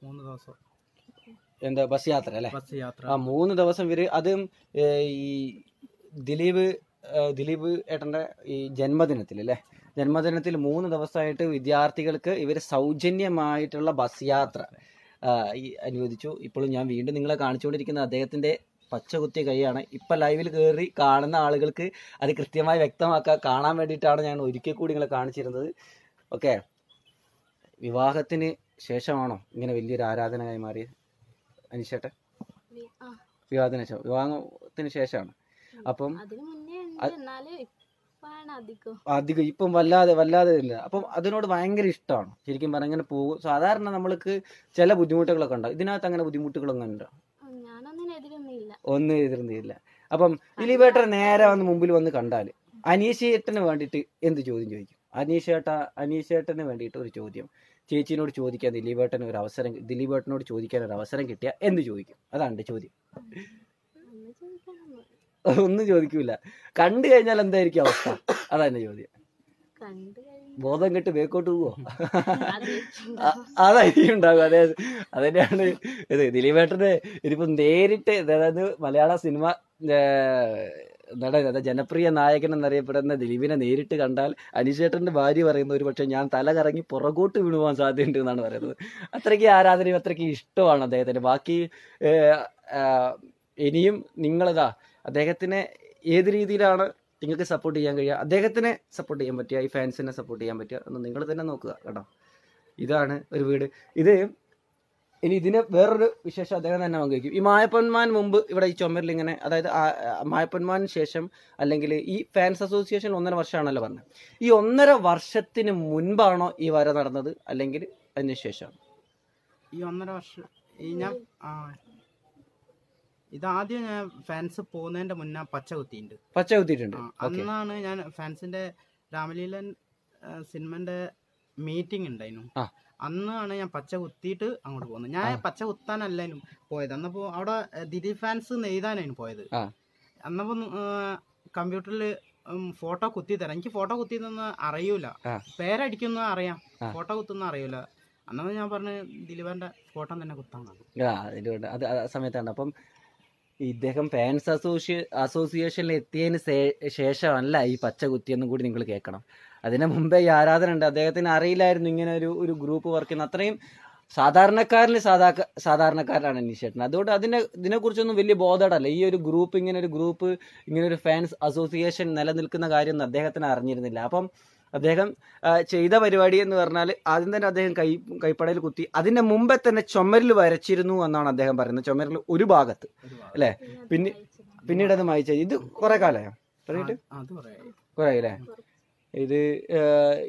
Speaker 3: മൂന്ന് ദിവസം
Speaker 2: എന്താ ബസ് യാത്ര അല്ലേ ബസ് യാത്ര ആ മൂന്ന് ദിവസം ഇവര് അതും ഈ ദിലീപ് ദിലീപ് ഏട്ടൻ്റെ ഈ ജന്മദിനത്തിൽ അല്ലേ ജന്മദിനത്തിൽ മൂന്ന് ദിവസമായിട്ട് വിദ്യാർത്ഥികൾക്ക് ഇവർ സൗജന്യമായിട്ടുള്ള ബസ് യാത്ര അനുവദിച്ചു ഇപ്പോഴും ഞാൻ വീണ്ടും നിങ്ങളെ കാണിച്ചുകൊണ്ടിരിക്കുന്ന അദ്ദേഹത്തിൻ്റെ പച്ച കുത്തിയ കൈയാണ് ഇപ്പം ലൈവിൽ കയറി കാണുന്ന ആളുകൾക്ക് അത് കൃത്യമായി വ്യക്തമാക്കാൻ കാണാൻ വേണ്ടിയിട്ടാണ് ഞാൻ ഒരിക്കൽ കൂടി നിങ്ങളെ കാണിച്ചിരുന്നത് ഓക്കെ വിവാഹത്തിന് ശേഷമാണോ ഇങ്ങനെ വലിയൊരു ആരാധനയായി മാറിയത് അനീഷേട്ടൻ വിവാഹത്തിന് ശേഷം വിവാഹത്തിന് ശേഷമാണ് അപ്പം അധികം ഇപ്പം വല്ലാതെ വല്ലാതെ ഇല്ല അപ്പം അതിനോട് ഭയങ്കര ഇഷ്ടമാണ് ശരിക്കും പറഞ്ഞാൽ ഇങ്ങനെ പോകും സാധാരണ നമ്മൾക്ക് ചില ബുദ്ധിമുട്ടുകളൊക്കെ ഉണ്ടാവും ഇതിനകത്ത് അങ്ങനെ ബുദ്ധിമുട്ടുകളൊന്നും ഉണ്ടോ ഒന്നും എതിർന്നില്ല അപ്പം ദിലീപേട്ടൻ നേരെ വന്ന് മുമ്പിൽ വന്ന് കണ്ടാല് അനീഷേട്ടന് ഏട്ടന് വേണ്ടിയിട്ട് എന്ത് ചോദ്യം ചോദിക്കും അനീഷേട്ട അനീഷേട്ടന് അനീഷ് വേണ്ടിയിട്ട് ഒരു ചോദ്യം ചേച്ചിനോട് ചോദിക്കാൻ ദിലീപേട്ടന് ഒരു അവസരം ദിലീപേട്ടനോട് ചോദിക്കാൻ ഒരു അവസരം കിട്ടിയ എന്ത് ചോദിക്കും അതാണ് ചോദ്യം ഒന്നും ചോദിക്കൂല കണ്ടു കഴിഞ്ഞാൽ എന്തായിരിക്കും അവസ്ഥ അതാ ചോദ്യം ബോധം കെട്ട് ബേക്കോട്ട് പോവോ അതായിരിക്കും ഉണ്ടാകും അതെ അതിന്റെയാണ് ഇത് ദിലീപേട്ടന് ഇതിപ്പോ നേരിട്ട് അതായത് മലയാള സിനിമ നടൻ ജനപ്രിയ നായകൻ എന്നറിയപ്പെടുന്ന ദിലീപിനെ നേരിട്ട് കണ്ടാൽ അനുശേട്ടന്റെ ഭാര്യ പറയുന്ന ഒരു പക്ഷെ ഞാൻ തല കറങ്ങി പുറകോട്ട് വിണുവാൻ സാധ്യതയുണ്ട് എന്നാണ് പറയുന്നത് അത്രയ്ക്ക് ആരാധനയും അത്രയ്ക്ക് ഇഷ്ടമാണ് അദ്ദേഹത്തിന് ബാക്കി ഇനിയും നിങ്ങളതാ അദ്ദേഹത്തിനെ ഏത് രീതിയിലാണ് നിങ്ങൾക്ക് സപ്പോർട്ട് ചെയ്യാൻ കഴിയുക അദ്ദേഹത്തിനെ സപ്പോർട്ട് ചെയ്യാൻ പറ്റുക ഈ ഫാൻസിനെ സപ്പോർട്ട് ചെയ്യാൻ പറ്റുക എന്ന് നിങ്ങൾ തന്നെ നോക്കുക കേട്ടോ ഇതാണ് ഒരു വീട് ഇത് ഇനി ഇതിന് വേറൊരു വിശേഷം അദ്ദേഹം തന്നെ പങ്കുവയ്ക്കും ഈ മായപ്പന്മാൻ മുമ്പ് ഇവിടെ ഈ ചുമരിൽ ഇങ്ങനെ അതായത് മായപ്പന്മാൻ ശേഷം അല്ലെങ്കിൽ ഈ ഫാൻസ് അസോസിയേഷൻ ഒന്നര വർഷമാണല്ലോ പറഞ്ഞത് ഈ ഒന്നര വർഷത്തിന് മുൻപാണോ ഈ വര നടന്നത് അല്ലെങ്കിൽ അതിന് ശേഷമാണ്
Speaker 3: ഈ ഒന്നര വർഷം ഞാൻ ഇതാദ്യം ഞാൻ ഫാൻസ് പോകുന്നതിന്റെ മുന്നേ പച്ച കുത്തിയിട്ടുണ്ട്
Speaker 2: പച്ച കുത്തിയിട്ടുണ്ട് അന്നാണ്
Speaker 3: ഞാൻ ഫാൻസിന്റെ രാമലീലൻ സിനിമന്റെ മീറ്റിംഗ് ഉണ്ടായിരുന്നു അന്നാണ് ഞാൻ പച്ച കുത്തിയിട്ട് അങ്ങോട്ട് പോകുന്നത് ഞാൻ പച്ച കുത്താനല്ലായിരുന്നു പോയത് അന്നപ്പോ അവിടെ ദിലീപ് ഫാൻസ് എഴുതാനായിരുന്നു പോയത് അന്നപ്പോ കമ്പ്യൂട്ടറിൽ ഫോട്ടോ കുത്തി തരാം എനിക്ക് ഫോട്ടോ കുത്തി തന്ന അറിയൂല പേരടിക്കുന്ന അറിയാം ഫോട്ടോ കുത്തുന്ന അറിയൂല അന്നപ്പോ ഞാൻ പറഞ്ഞു ദിലീപന്റെ ഫോട്ടോ തന്നെ കുത്താൻ
Speaker 2: അത് സമയത്താണ് അപ്പം ഇദ്ദേഹം ഫാൻസ് അസോസിയേ അസോസിയേഷനിൽ എത്തിയതിന് ശേഷമല്ല ഈ പച്ച കുത്തിയെന്നും കൂടി നിങ്ങൾ കേൾക്കണം അതിനു മുമ്പേ ഈ ആരാധന ഉണ്ട് അദ്ദേഹത്തിന് അറിയില്ലായിരുന്നു ഇങ്ങനെ ഒരു ഒരു ഗ്രൂപ്പ് വർക്ക് ചെയ്യുന്ന അത്രയും സാധാരണക്കാരന് സാധാ സാധാരണക്കാരനാണ് അനീഷേട്ടൻ അതുകൊണ്ട് അതിനെ ഇതിനെക്കുറിച്ചൊന്നും വലിയ ബോധമല്ല ഈ ഒരു ഗ്രൂപ്പ് ഇങ്ങനെ ഒരു ഗ്രൂപ്പ് ഇങ്ങനെ ഒരു ഫാൻസ് അസോസിയേഷൻ നിലനിൽക്കുന്ന കാര്യമൊന്നും അദ്ദേഹത്തിന് അറിഞ്ഞിരുന്നില്ല അപ്പം അദ്ദേഹം ചെയ്ത പരിപാടി എന്ന് പറഞ്ഞാൽ ആദ്യം തന്നെ അദ്ദേഹം കൈ കൈപ്പടയിൽ കുത്തി അതിന്റെ മുമ്പേ തന്നെ ചുമരിൽ വരച്ചിരുന്നു എന്നാണ് അദ്ദേഹം പറയുന്നത് ചുമരിൽ ഒരു ഭാഗത്ത് അല്ലേ പിന്നെ പിന്നീട് അത് മായിച്ച ഇത് കുറെ കാലമായോ കുറെ അല്ലേ ഇത്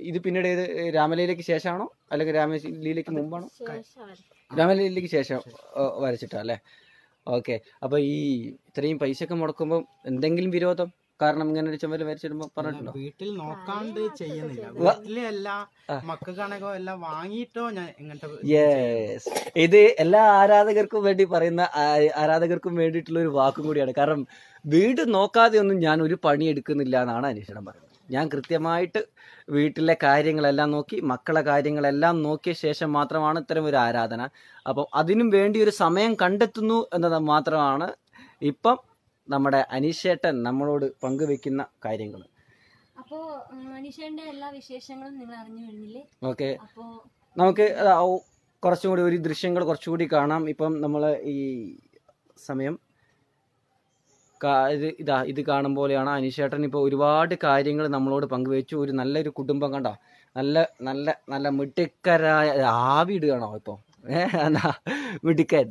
Speaker 2: ഇത് പിന്നീട് ഏത് രാമലീലയ്ക്ക് ശേഷമാണോ അല്ലെങ്കിൽ രാമലീലയ്ക്ക് മുമ്പാണോ രാമലീലയ്ക്ക് ശേഷം വരച്ചിട്ടോ അല്ലേ ഓക്കെ അപ്പൊ ഈ ഇത്രയും പൈസ ഒക്കെ മുടക്കുമ്പോൾ എന്തെങ്കിലും വിരോധം കാരണം ഇങ്ങനെ ഒരു ചുമല് വരച്ചിടുമ്പോ പറഞ്ഞിട്ടുണ്ടോ
Speaker 3: വീട്ടിൽ നോക്കാണ്ട് ചെയ്യുന്നില്ല വീട്ടിലെ മക്കൾക്കാണെങ്കോ എല്ലാം വാങ്ങിയിട്ടോ ഞാൻ ഇങ്ങനത്തെ
Speaker 2: ഇത് എല്ലാ ആരാധകർക്കും വേണ്ടി പറയുന്ന ആരാധകർക്കും വേണ്ടിയിട്ടുള്ള ഒരു വാക്കും കൂടിയാണ് കാരണം വീട് നോക്കാതെ ഒന്നും ഞാൻ ഒരു പണി എടുക്കുന്നില്ല എന്നാണ് അനീഷണം പറയുന്നത് ഞാൻ കൃത്യമായിട്ട് വീട്ടിലെ കാര്യങ്ങളെല്ലാം നോക്കി മക്കളെ കാര്യങ്ങളെല്ലാം നോക്കിയ ശേഷം മാത്രമാണ് ഇത്തരം ഒരു ആരാധന അപ്പം അതിനും വേണ്ടി ഒരു സമയം കണ്ടെത്തുന്നു എന്നത് മാത്രമാണ് ഇപ്പം നമ്മുടെ അനീഷേട്ടൻ നമ്മളോട് പങ്കുവെക്കുന്ന കാര്യങ്ങൾ
Speaker 1: അപ്പോ എല്ലാ വിശേഷങ്ങളും നിങ്ങൾ അറിഞ്ഞു കഴിഞ്ഞില്ലേ
Speaker 2: ഓക്കെ നമുക്ക് കുറച്ചും കൂടി ഒരു ദൃശ്യങ്ങൾ കുറച്ചുകൂടി കാണാം ഇപ്പം നമ്മൾ ഈ സമയം ഇതാ ഇത് കാണും പോലെയാണ് അനീഷേട്ടൻ ഇപ്പോൾ ഒരുപാട് കാര്യങ്ങൾ നമ്മളോട് പങ്കുവച്ചു ഒരു നല്ലൊരു കുടുംബം കണ്ടോ നല്ല നല്ല നല്ല മിടുക്കരായ ആവിടുകയാണോ ഇപ്പോൾ എന്നാ മിടുക്കൻ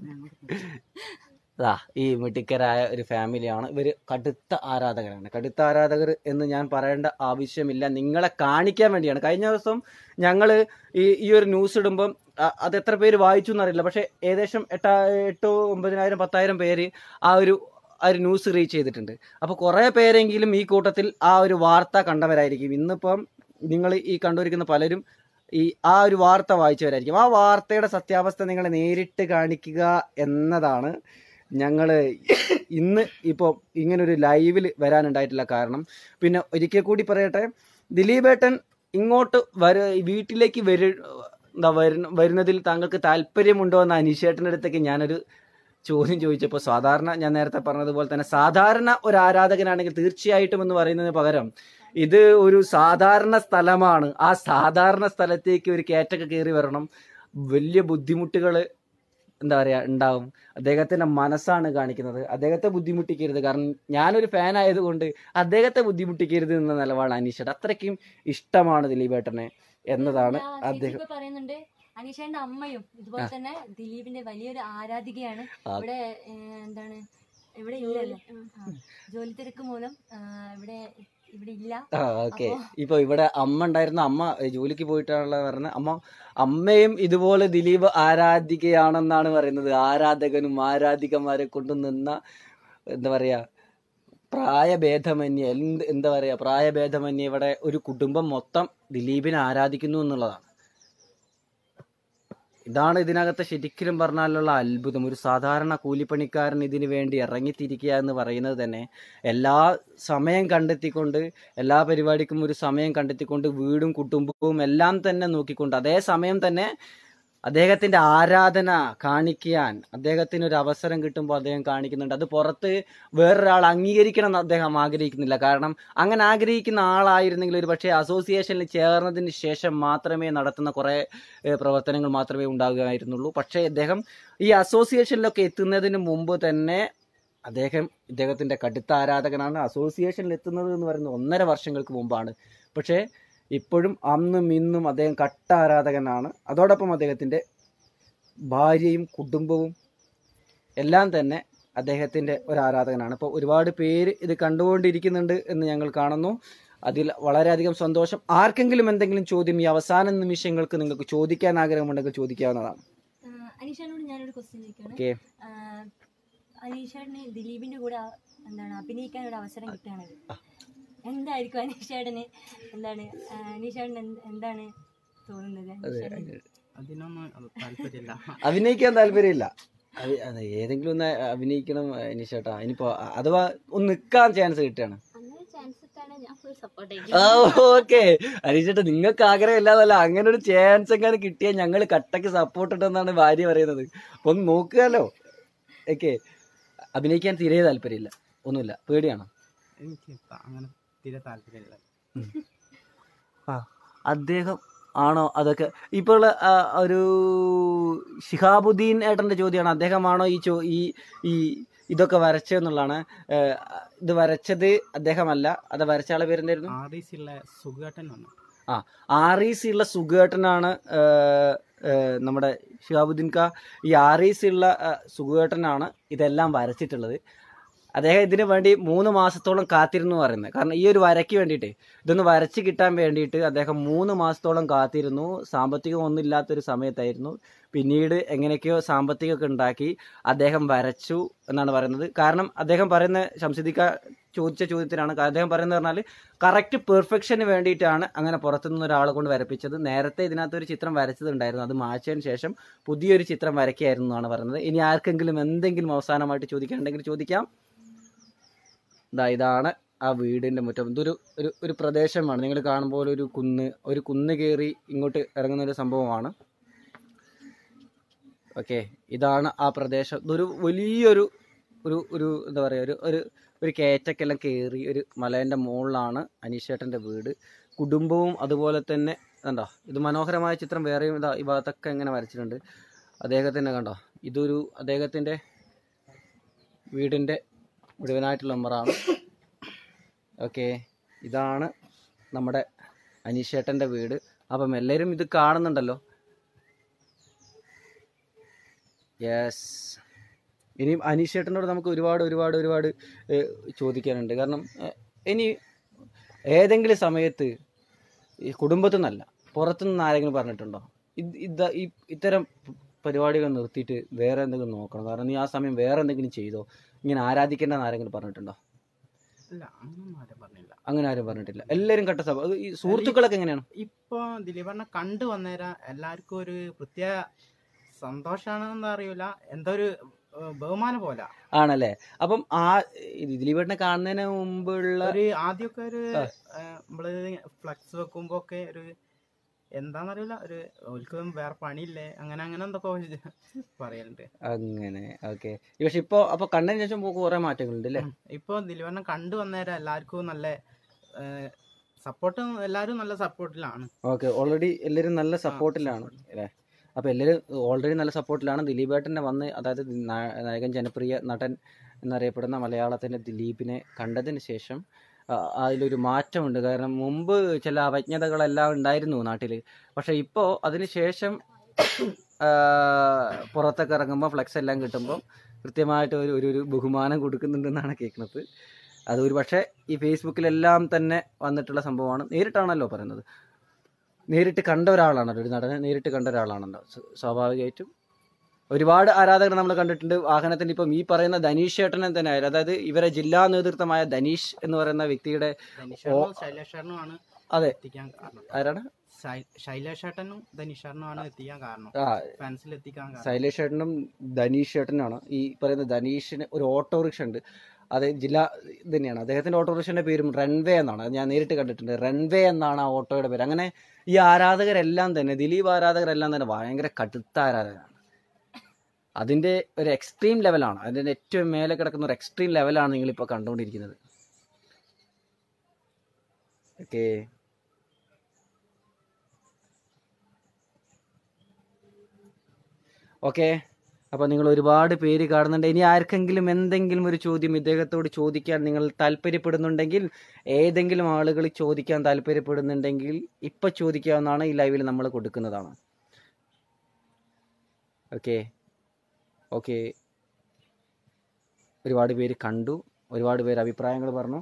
Speaker 2: ഇതാ ഈ മിട്ടിക്കരായ ഒരു ഫാമിലിയാണ് ഇവർ കടുത്ത ആരാധകരാണ് കടുത്ത ആരാധകർ എന്ന് ഞാൻ പറയേണ്ട ആവശ്യമില്ല നിങ്ങളെ കാണിക്കാൻ വേണ്ടിയാണ് കഴിഞ്ഞ ദിവസം ഞങ്ങൾ ഈ ഈ ഒരു ന്യൂസ് ഇടുമ്പം അത് എത്ര പേര് വായിച്ചു എന്നറിയില്ല പക്ഷേ ഏകദേശം എട്ടാ എട്ടോ ഒമ്പതിനായിരം പത്തായിരം പേര് ആ ഒരു ആ ഒരു ന്യൂസ് റീച്ച് ചെയ്തിട്ടുണ്ട് അപ്പോൾ കുറേ പേരെങ്കിലും ഈ കൂട്ടത്തിൽ ആ ഒരു വാർത്ത കണ്ടവരായിരിക്കും ഇന്നിപ്പം നിങ്ങൾ ഈ കണ്ടുവരിക്കുന്ന പലരും ഈ ആ ഒരു വാർത്ത വായിച്ചവരായിരിക്കും ആ വാർത്തയുടെ സത്യാവസ്ഥ നിങ്ങളെ നേരിട്ട് കാണിക്കുക എന്നതാണ് ഞങ്ങൾ ഇന്ന് ഇപ്പോൾ ഇങ്ങനൊരു ലൈവിൽ വരാനുണ്ടായിട്ടില്ല കാരണം പിന്നെ ഒരിക്കൽ കൂടി പറയട്ടെ ദിലീപേട്ടൻ ഇങ്ങോട്ട് വര വീട്ടിലേക്ക് വരു എന്താ വരുന്നതിൽ താങ്കൾക്ക് താല്പര്യമുണ്ടോ എന്ന അനീഷേട്ടൻ്റെ അടുത്തേക്ക് ഞാനൊരു ചോദ്യം ചോദിച്ചപ്പോൾ സാധാരണ ഞാൻ നേരത്തെ പറഞ്ഞതുപോലെ തന്നെ സാധാരണ ഒരു ആരാധകനാണെങ്കിൽ തീർച്ചയായിട്ടും എന്ന് പറയുന്നതിന് പകരം ഇത് ഒരു സാധാരണ സ്ഥലമാണ് ആ സാധാരണ സ്ഥലത്തേക്ക് ഒരു കയറ്റൊക്കെ കയറി വരണം വലിയ ബുദ്ധിമുട്ടുകൾ എന്താ പറയുക ഉണ്ടാവും അദ്ദേഹത്തിൻ്റെ മനസ്സാണ് കാണിക്കുന്നത് അദ്ദേഹത്തെ ബുദ്ധിമുട്ടിക്കരുത് കാരണം ഞാനൊരു ഫാൻ ആയതുകൊണ്ട് അദ്ദേഹത്തെ ബുദ്ധിമുട്ടിക്കരുത് എന്ന നിലപാട് അനീഷയുടെ അത്രയ്ക്കും ഇഷ്ടമാണ് ദിലീപേട്ടനെ എന്നതാണ് അദ്ദേഹം
Speaker 1: പറയുന്നുണ്ട് അനീഷേന്റെ അമ്മയും ഇതുപോലെ തന്നെ ദിലീപിന്റെ വലിയൊരു ആരാധികയാണ് ഇവിടെ എന്താണ് ഇവിടെ ഇല്ലല്ലോ ജോലി തിരക്ക് മൂലം ഇവിടെ ആ ഓക്കെ
Speaker 2: ഇപ്പൊ ഇവിടെ അമ്മ ഉണ്ടായിരുന്ന അമ്മ ജോലിക്ക് പോയിട്ടാണല്ലോ പറഞ്ഞത് അമ്മ അമ്മയും ഇതുപോലെ ദിലീപ് ആരാധികയാണെന്നാണ് പറയുന്നത് ആരാധകനും ആരാധികന്മാരെ കൊണ്ട് നിന്ന എന്താ പറയാ പ്രായഭേദമന്യേ എന്ത് എന്താ പറയാ പ്രായഭേദമന്യേ ഇവിടെ ഒരു കുടുംബം മൊത്തം ദിലീപിനെ ആരാധിക്കുന്നു എന്നുള്ളതാണ് ഇതാണ് ഇതിനകത്ത് ശരിക്കും പറഞ്ഞാലുള്ള അത്ഭുതം ഒരു സാധാരണ കൂലിപ്പണിക്കാരൻ ഇതിനു വേണ്ടി ഇറങ്ങിത്തിരിക്കുക എന്ന് പറയുന്നത് തന്നെ എല്ലാ സമയം കണ്ടെത്തിക്കൊണ്ട് എല്ലാ പരിപാടിക്കും ഒരു സമയം കണ്ടെത്തിക്കൊണ്ട് വീടും കുടുംബവും എല്ലാം തന്നെ നോക്കിക്കൊണ്ട് അതേ സമയം തന്നെ അദ്ദേഹത്തിന്റെ ആരാധന കാണിക്കാൻ അദ്ദേഹത്തിന് ഒരു അവസരം കിട്ടുമ്പോൾ അദ്ദേഹം കാണിക്കുന്നുണ്ട് അത് പുറത്ത് വേറൊരാൾ അംഗീകരിക്കണം എന്ന് അദ്ദേഹം ആഗ്രഹിക്കുന്നില്ല കാരണം അങ്ങനെ ആഗ്രഹിക്കുന്ന ആളായിരുന്നെങ്കിൽ ഒരു പക്ഷേ അസോസിയേഷനിൽ ചേർന്നതിന് ശേഷം മാത്രമേ നടത്തുന്ന കുറേ പ്രവർത്തനങ്ങൾ മാത്രമേ ഉണ്ടാകുകയായിരുന്നുള്ളൂ പക്ഷേ അദ്ദേഹം ഈ അസോസിയേഷനിലൊക്കെ എത്തുന്നതിന് മുമ്പ് തന്നെ അദ്ദേഹം ഇദ്ദേഹത്തിൻ്റെ കടുത്ത ആരാധകനാണ് അസോസിയേഷനിൽ എത്തുന്നത് എന്ന് പറയുന്നത് ഒന്നര വർഷങ്ങൾക്ക് മുമ്പാണ് പക്ഷേ ഇപ്പോഴും അന്നും ഇന്നും അദ്ദേഹം കട്ട ആരാധകനാണ് അതോടൊപ്പം അദ്ദേഹത്തിൻ്റെ ഭാര്യയും കുടുംബവും എല്ലാം തന്നെ അദ്ദേഹത്തിൻ്റെ ഒരു ആരാധകനാണ് ഇപ്പോൾ ഒരുപാട് പേര് ഇത് കണ്ടുകൊണ്ടിരിക്കുന്നുണ്ട് എന്ന് ഞങ്ങൾ കാണുന്നു അതിൽ വളരെയധികം സന്തോഷം ആർക്കെങ്കിലും എന്തെങ്കിലും ചോദ്യം ഈ അവസാന നിമിഷങ്ങൾക്ക് നിങ്ങൾക്ക് ചോദിക്കാൻ ആഗ്രഹമുണ്ടെങ്കിൽ ചോദിക്കാവുന്നതാണ്
Speaker 1: അനീഷാനോട് ദിലീപിന്റെ കൂടെ എന്താണ് അഭിനയിക്കാൻ ഒരു അവസരം കിട്ടുകയാണെങ്കിൽ എന്തായിരിക്കും അനീഷേടന് എന്താണ് അനീഷേടൻ എന്താണ് തോന്നുന്നത്
Speaker 3: അതിനൊന്നും അഭിനയിക്കാൻ
Speaker 2: താല്പര്യമില്ല ഏതെങ്കിലും ഒന്ന് അഭിനയിക്കണം അനീഷേട്ടാ ഇനിയിപ്പോ അഥവാ ഒന്ന് നിക്കാൻ ചാൻസ് കിട്ടുകയാണ് ഓക്കെ അനീഷേട്ടാ നിങ്ങൾക്ക് ആഗ്രഹം ഇല്ലാതല്ല അങ്ങനെ ഒരു ചാൻസ് എങ്ങനെ കിട്ടിയാൽ ഞങ്ങൾ കട്ടക്ക് സപ്പോർട്ട് ഉണ്ടെന്നാണ് ഭാര്യ പറയുന്നത് ഒന്ന് നോക്കുകയല്ലോ ഓക്കെ അഭിനയിക്കാൻ തീരെ താല്പര്യമില്ല ഒന്നുമില്ല പേടിയാണോ
Speaker 3: അങ്ങനെ തീരെ താല്പര്യമില്ല
Speaker 2: അദ്ദേഹം ആണോ അതൊക്കെ ഇപ്പോൾ ഒരു ഷിഹാബുദ്ദീൻ ഏട്ടൻ്റെ ചോദ്യമാണ് അദ്ദേഹമാണോ ഈ ചോ ഈ ഈ ഇതൊക്കെ വരച്ചതെന്നുള്ളതാണ് ഇത് വരച്ചത് അദ്ദേഹമല്ല അത് വരച്ച ആളെ പേരെന്തായിരുന്നു
Speaker 3: ആറീസിയുള്ള സുഗേട്ടൻ
Speaker 2: ആ ആറീസിയുള്ള സുഗേട്ടനാണ് നമ്മുടെ ഷിഹാബുദ്ദീൻ ഖാ ഈ ആറീസിയുള്ള സുഖേട്ടനാണ് ഇതെല്ലാം വരച്ചിട്ടുള്ളത് അദ്ദേഹം ഇതിന് വേണ്ടി മൂന്ന് മാസത്തോളം കാത്തിരുന്നു പറയുന്നത് കാരണം ഈ ഒരു വരയ്ക്ക് വേണ്ടിയിട്ട് ഇതൊന്ന് വരച്ച് കിട്ടാൻ വേണ്ടിയിട്ട് അദ്ദേഹം മൂന്ന് മാസത്തോളം കാത്തിരുന്നു സാമ്പത്തികം ഒന്നും ഇല്ലാത്തൊരു സമയത്തായിരുന്നു പിന്നീട് എങ്ങനെയൊക്കെയോ സാമ്പത്തികമൊക്കെ ഉണ്ടാക്കി അദ്ദേഹം വരച്ചു എന്നാണ് പറയുന്നത് കാരണം അദ്ദേഹം പറയുന്ന ശംസിദിക്ക ചോദിച്ച ചോദ്യത്തിനാണ് അദ്ദേഹം പറയുന്നത് പറഞ്ഞാൽ കറക്റ്റ് പെർഫെക്ഷന് വേണ്ടിയിട്ടാണ് അങ്ങനെ പുറത്തുനിന്ന് ഒരാളെ കൊണ്ട് വരപ്പിച്ചത് നേരത്തെ ഇതിനകത്ത് ഒരു ചിത്രം വരച്ചതുണ്ടായിരുന്നു അത് മാച്ചതിന് ശേഷം പുതിയൊരു ചിത്രം വരയ്ക്കായിരുന്നു എന്നാണ് പറയുന്നത് ഇനി ആർക്കെങ്കിലും എന്തെങ്കിലും അവസാനമായിട്ട് ചോദിക്കാനുണ്ടെങ്കിൽ ചോദിക്കാം ഇതാ ഇതാണ് ആ വീടിൻ്റെ മുറ്റം ഇതൊരു ഒരു ഒരു പ്രദേശമാണ് നിങ്ങൾ കാണുമ്പോൾ ഒരു കുന്ന് ഒരു കുന്ന് കയറി ഇങ്ങോട്ട് ഇറങ്ങുന്ന ഒരു സംഭവമാണ് ഓക്കെ ഇതാണ് ആ പ്രദേശം ഇതൊരു വലിയൊരു ഒരു ഒരു എന്താ പറയുക ഒരു ഒരു ഒരു കയറ്റക്കെല്ലാം കയറി ഒരു മലേൻ്റെ മുകളിലാണ് അനീഷേട്ടൻ്റെ വീട് കുടുംബവും അതുപോലെ തന്നെ കണ്ടോ ഇത് മനോഹരമായ ചിത്രം വേറെയും ഇതാ ഈ ഭാഗത്തൊക്കെ ഇങ്ങനെ വരച്ചിട്ടുണ്ട് അദ്ദേഹത്തിൻ്റെ കണ്ടോ ഇതൊരു അദ്ദേഹത്തിൻ്റെ വീടിൻ്റെ മുഴുവനായിട്ടുള്ള നമ്പറാണ് ഓക്കെ ഇതാണ് നമ്മുടെ അനീഷേട്ടൻ്റെ വീട് അപ്പം എല്ലാവരും ഇത് കാണുന്നുണ്ടല്ലോ യെസ് ഇനിയും അനീഷേട്ടനോട് നമുക്ക് ഒരുപാട് ഒരുപാട് ഒരുപാട് ചോദിക്കാനുണ്ട് കാരണം ഇനി ഏതെങ്കിലും സമയത്ത് ഈ കുടുംബത്തിൽ നിന്നല്ല പുറത്തു നിന്ന് ആരെങ്കിലും പറഞ്ഞിട്ടുണ്ടോ ഇത് ഇത് ഇത്തരം പരിപാടികൾ നിർത്തിയിട്ട് വേറെ എന്തെങ്കിലും നോക്കണം കാരണം നീ ആ സമയം വേറെ എന്തെങ്കിലും ചെയ്തോ ഇങ്ങനെ ആരാധിക്കേണ്ടെന്ന് ആരെങ്കിലും പറഞ്ഞിട്ടുണ്ടോ അങ്ങനെ ആരും പറഞ്ഞിട്ടില്ല എല്ലാരും കട്ട സഭ ഈ സുഹൃത്തുക്കളൊക്കെ എങ്ങനെയാണ്
Speaker 3: ഇപ്പൊ ദിലീപണ്ണ കണ്ടു വന്നേരാ എല്ലാവർക്കും ഒരു പ്രത്യേക സന്തോഷാണെന്ന് അറിയില്ല എന്തോ ഒരു ബഹുമാനം പോലെ
Speaker 2: ആണല്ലേ അപ്പം ആ ദിലീപേട്ടനെ കാണുന്നതിന് മുമ്പുള്ള ഒരു ആദ്യമൊക്കെ ഒരു
Speaker 3: നമ്മള് ഫ്ലക്സ് വെക്കുമ്പോ ഒക്കെ ഒരു എന്താണെന്നറിയില്ല ഒരു ഓൽക്കും വേറെ പണിയില്ലേ അങ്ങനെ അങ്ങനെ എന്തൊക്കെ പറയലുണ്ട്
Speaker 2: അങ്ങനെ ഓക്കെ പക്ഷെ ഇപ്പൊ അപ്പൊ കണ്ടതിന് ശേഷം പോക്ക് കുറെ മാറ്റങ്ങളുണ്ട് അല്ലേ
Speaker 3: ഇപ്പൊ ദിലീപണ്ണൻ കണ്ടു വന്നേരം എല്ലാവർക്കും നല്ല സപ്പോർട്ട് എല്ലാവരും നല്ല സപ്പോർട്ടിലാണ്
Speaker 2: ഓക്കെ ഓൾറെഡി എല്ലാരും നല്ല സപ്പോർട്ടിലാണ് അല്ലേ അപ്പോൾ എല്ലാരും ഓൾറെഡി നല്ല സപ്പോർട്ടിലാണ് ദിലീപേട്ടനെ വന്ന് അതായത് നായകൻ ജനപ്രിയ നടൻ എന്നറിയപ്പെടുന്ന മലയാളത്തിൻ്റെ ദിലീപിനെ കണ്ടതിന് ശേഷം അതിലൊരു മാറ്റമുണ്ട് കാരണം മുമ്പ് ചില അവജ്ഞതകളെല്ലാം ഉണ്ടായിരുന്നു നാട്ടിൽ പക്ഷെ ഇപ്പോൾ അതിനുശേഷം പുറത്തൊക്കെ ഇറങ്ങുമ്പോൾ ഫ്ലെക്സ് എല്ലാം കിട്ടുമ്പോൾ കൃത്യമായിട്ട് ഒരു ഒരു ബഹുമാനം കൊടുക്കുന്നുണ്ടെന്നാണ് കേൾക്കുന്നത് അത് ഒരു പക്ഷേ ഈ ഫേസ്ബുക്കിലെല്ലാം തന്നെ വന്നിട്ടുള്ള സംഭവമാണ് നേരിട്ടാണല്ലോ പറയുന്നത് നേരിട്ട് കണ്ട ഒരാളാണല്ലോ ഒരു നടനെ നേരിട്ട് കണ്ട ഒരാളാണല്ലോ സ്വാഭാവികമായിട്ടും ഒരുപാട് ആരാധകർ നമ്മൾ കണ്ടിട്ടുണ്ട് വാഹനത്തിന് ഇപ്പം ഈ പറയുന്ന ധനീഷ് ചേട്ടനെ തന്നെ ആയാലും അതായത് ഇവരെ ജില്ലാ നേതൃത്വമായ ധനീഷ് എന്ന് പറയുന്ന വ്യക്തിയുടെ അതെ ആരാണ്
Speaker 3: ശൈലേഷ് ഏട്ടനും കാരണം എത്തിക്കാൻ
Speaker 2: ധനീഷ് ചേട്ടനാണ് ഈ പറയുന്ന ധനീഷിന് ഒരു ഓട്ടോറിക്ഷ ഉണ്ട് അത് ജില്ലാ തന്നെയാണ് അദ്ദേഹത്തിന്റെ ഓട്ടോറിക്ഷന്റെ പേരും റൺവേ എന്നാണ് ഞാൻ നേരിട്ട് കണ്ടിട്ടുണ്ട് റൺവേ എന്നാണ് ആ ഓട്ടോയുടെ പേര് അങ്ങനെ ഈ ആരാധകരെല്ലാം തന്നെ ദിലീപ് ആരാധകരെല്ലാം തന്നെ ഭയങ്കര കടുത്ത ആരാധകരാണ് അതിൻ്റെ ഒരു എക്സ്ട്രീം ലെവലാണ് അതിൻ്റെ ഏറ്റവും മേലെ കിടക്കുന്ന ഒരു എക്സ്ട്രീം ലെവലാണ് നിങ്ങളിപ്പോൾ കണ്ടുകൊണ്ടിരിക്കുന്നത് ഓക്കെ ഓക്കെ അപ്പോൾ നിങ്ങൾ ഒരുപാട് പേര് കാണുന്നുണ്ട് ഇനി ആർക്കെങ്കിലും എന്തെങ്കിലും ഒരു ചോദ്യം ഇദ്ദേഹത്തോട് ചോദിക്കാൻ നിങ്ങൾ താല്പര്യപ്പെടുന്നുണ്ടെങ്കിൽ ഏതെങ്കിലും ആളുകൾ ചോദിക്കാൻ താല്പര്യപ്പെടുന്നുണ്ടെങ്കിൽ ഇപ്പം ചോദിക്കാവുന്നതാണ് ഈ ലൈവിൽ നമ്മൾ കൊടുക്കുന്നതാണ് ഓക്കെ ഓക്കെ ഒരുപാട് പേര് കണ്ടു ഒരുപാട് പേര് അഭിപ്രായങ്ങൾ പറഞ്ഞു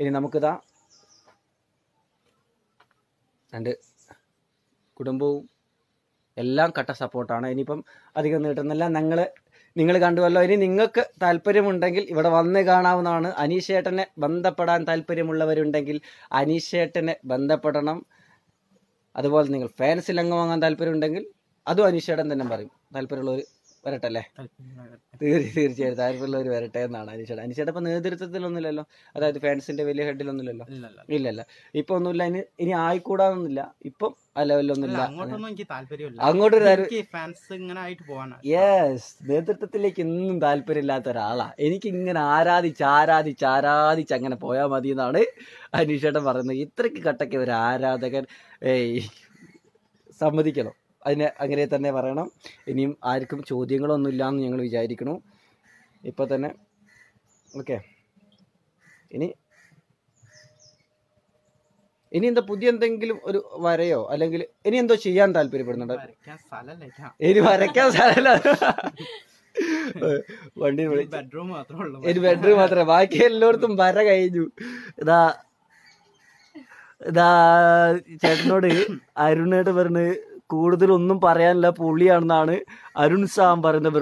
Speaker 2: ഇനി നമുക്കിതാ രണ്ട് കുടുംബവും എല്ലാം കട്ട സപ്പോർട്ടാണ് ഇനിയിപ്പം അധികം നീട്ടുന്നില്ല നിങ്ങൾ നിങ്ങൾ കണ്ടുവല്ലോ ഇനി നിങ്ങൾക്ക് താല്പര്യമുണ്ടെങ്കിൽ ഇവിടെ വന്ന് കാണാവുന്നതാണ് അനീഷേട്ടനെ ബന്ധപ്പെടാൻ താല്പര്യമുള്ളവരുണ്ടെങ്കിൽ അനീഷേട്ടനെ ബന്ധപ്പെടണം അതുപോലെ നിങ്ങൾ ഫാൻസിൽ വാങ്ങാൻ താല്പര്യമുണ്ടെങ്കിൽ അതും അനീഷേട്ടൻ തന്നെ പറയും താല്പര്യമുള്ളവർ വരട്ടെ അല്ലേ തീർച്ചയായിട്ടും താല്പര്യമുള്ളവർ വരട്ടെ എന്നാണ് അനിച്ചേട്ടൻ അനിച്ചേട്ടൻ ഇപ്പൊ നേതൃത്വത്തിലൊന്നുമില്ലല്ലോ അതായത് ഫാൻസിന്റെ വലിയ ഹെഡിലൊന്നുമില്ലല്ലോ ഇല്ലല്ല ഇപ്പൊ ഒന്നുമില്ല ഇനി ഇനി ആയിക്കൂടാന്നില്ല ഇപ്പം ആ ലെവലിലൊന്നുമില്ല അങ്ങോട്ടൊരു യെസ് നേതൃത്വത്തിലേക്ക് ഇന്നും താല്പര്യമില്ലാത്ത ഒരാളാ എനിക്ക് ഇങ്ങനെ ആരാധിച്ച് ആരാധിച്ച് ആരാധിച്ച് അങ്ങനെ പോയാൽ മതി എന്നാണ് അനീഷേട്ടൻ പറയുന്നത് ഇത്രയ്ക്ക് കട്ടയ്ക്ക് ഒരു ആരാധകൻ ഏയ് സമ്മതിക്കണം അതിനെ അങ്ങനെ തന്നെ പറയണം ഇനിയും ആർക്കും ചോദ്യങ്ങളൊന്നും ഇല്ലയെന്ന് ഞങ്ങൾ വിചാരിക്കണു ഇപ്പം തന്നെ ഓക്കെ ഇനി ഇനി എന്താ പുതിയ എന്തെങ്കിലും ഒരു വരയോ അല്ലെങ്കിൽ ഇനി എന്തോ ചെയ്യാൻ താല്പര്യപ്പെടുന്നുണ്ട്
Speaker 3: ഇനി വരയ്ക്കാൻ സ്ഥലമല്ല വണ്ടി ബെഡ്റൂം മാത്രമേ
Speaker 2: ഒരു ബെഡ്റൂം മാത്രമേ ബാക്കി എല്ലായിടത്തും വര കഴിഞ്ഞു ഇതാ ഇതാ ചേട്ടനോട് അരുണേട്ട് പറഞ്ഞ് കൂടുതലൊന്നും പറയാനില്ല പുള്ളിയാണെന്നാണ് അരുൺ സാം പറയുന്നത്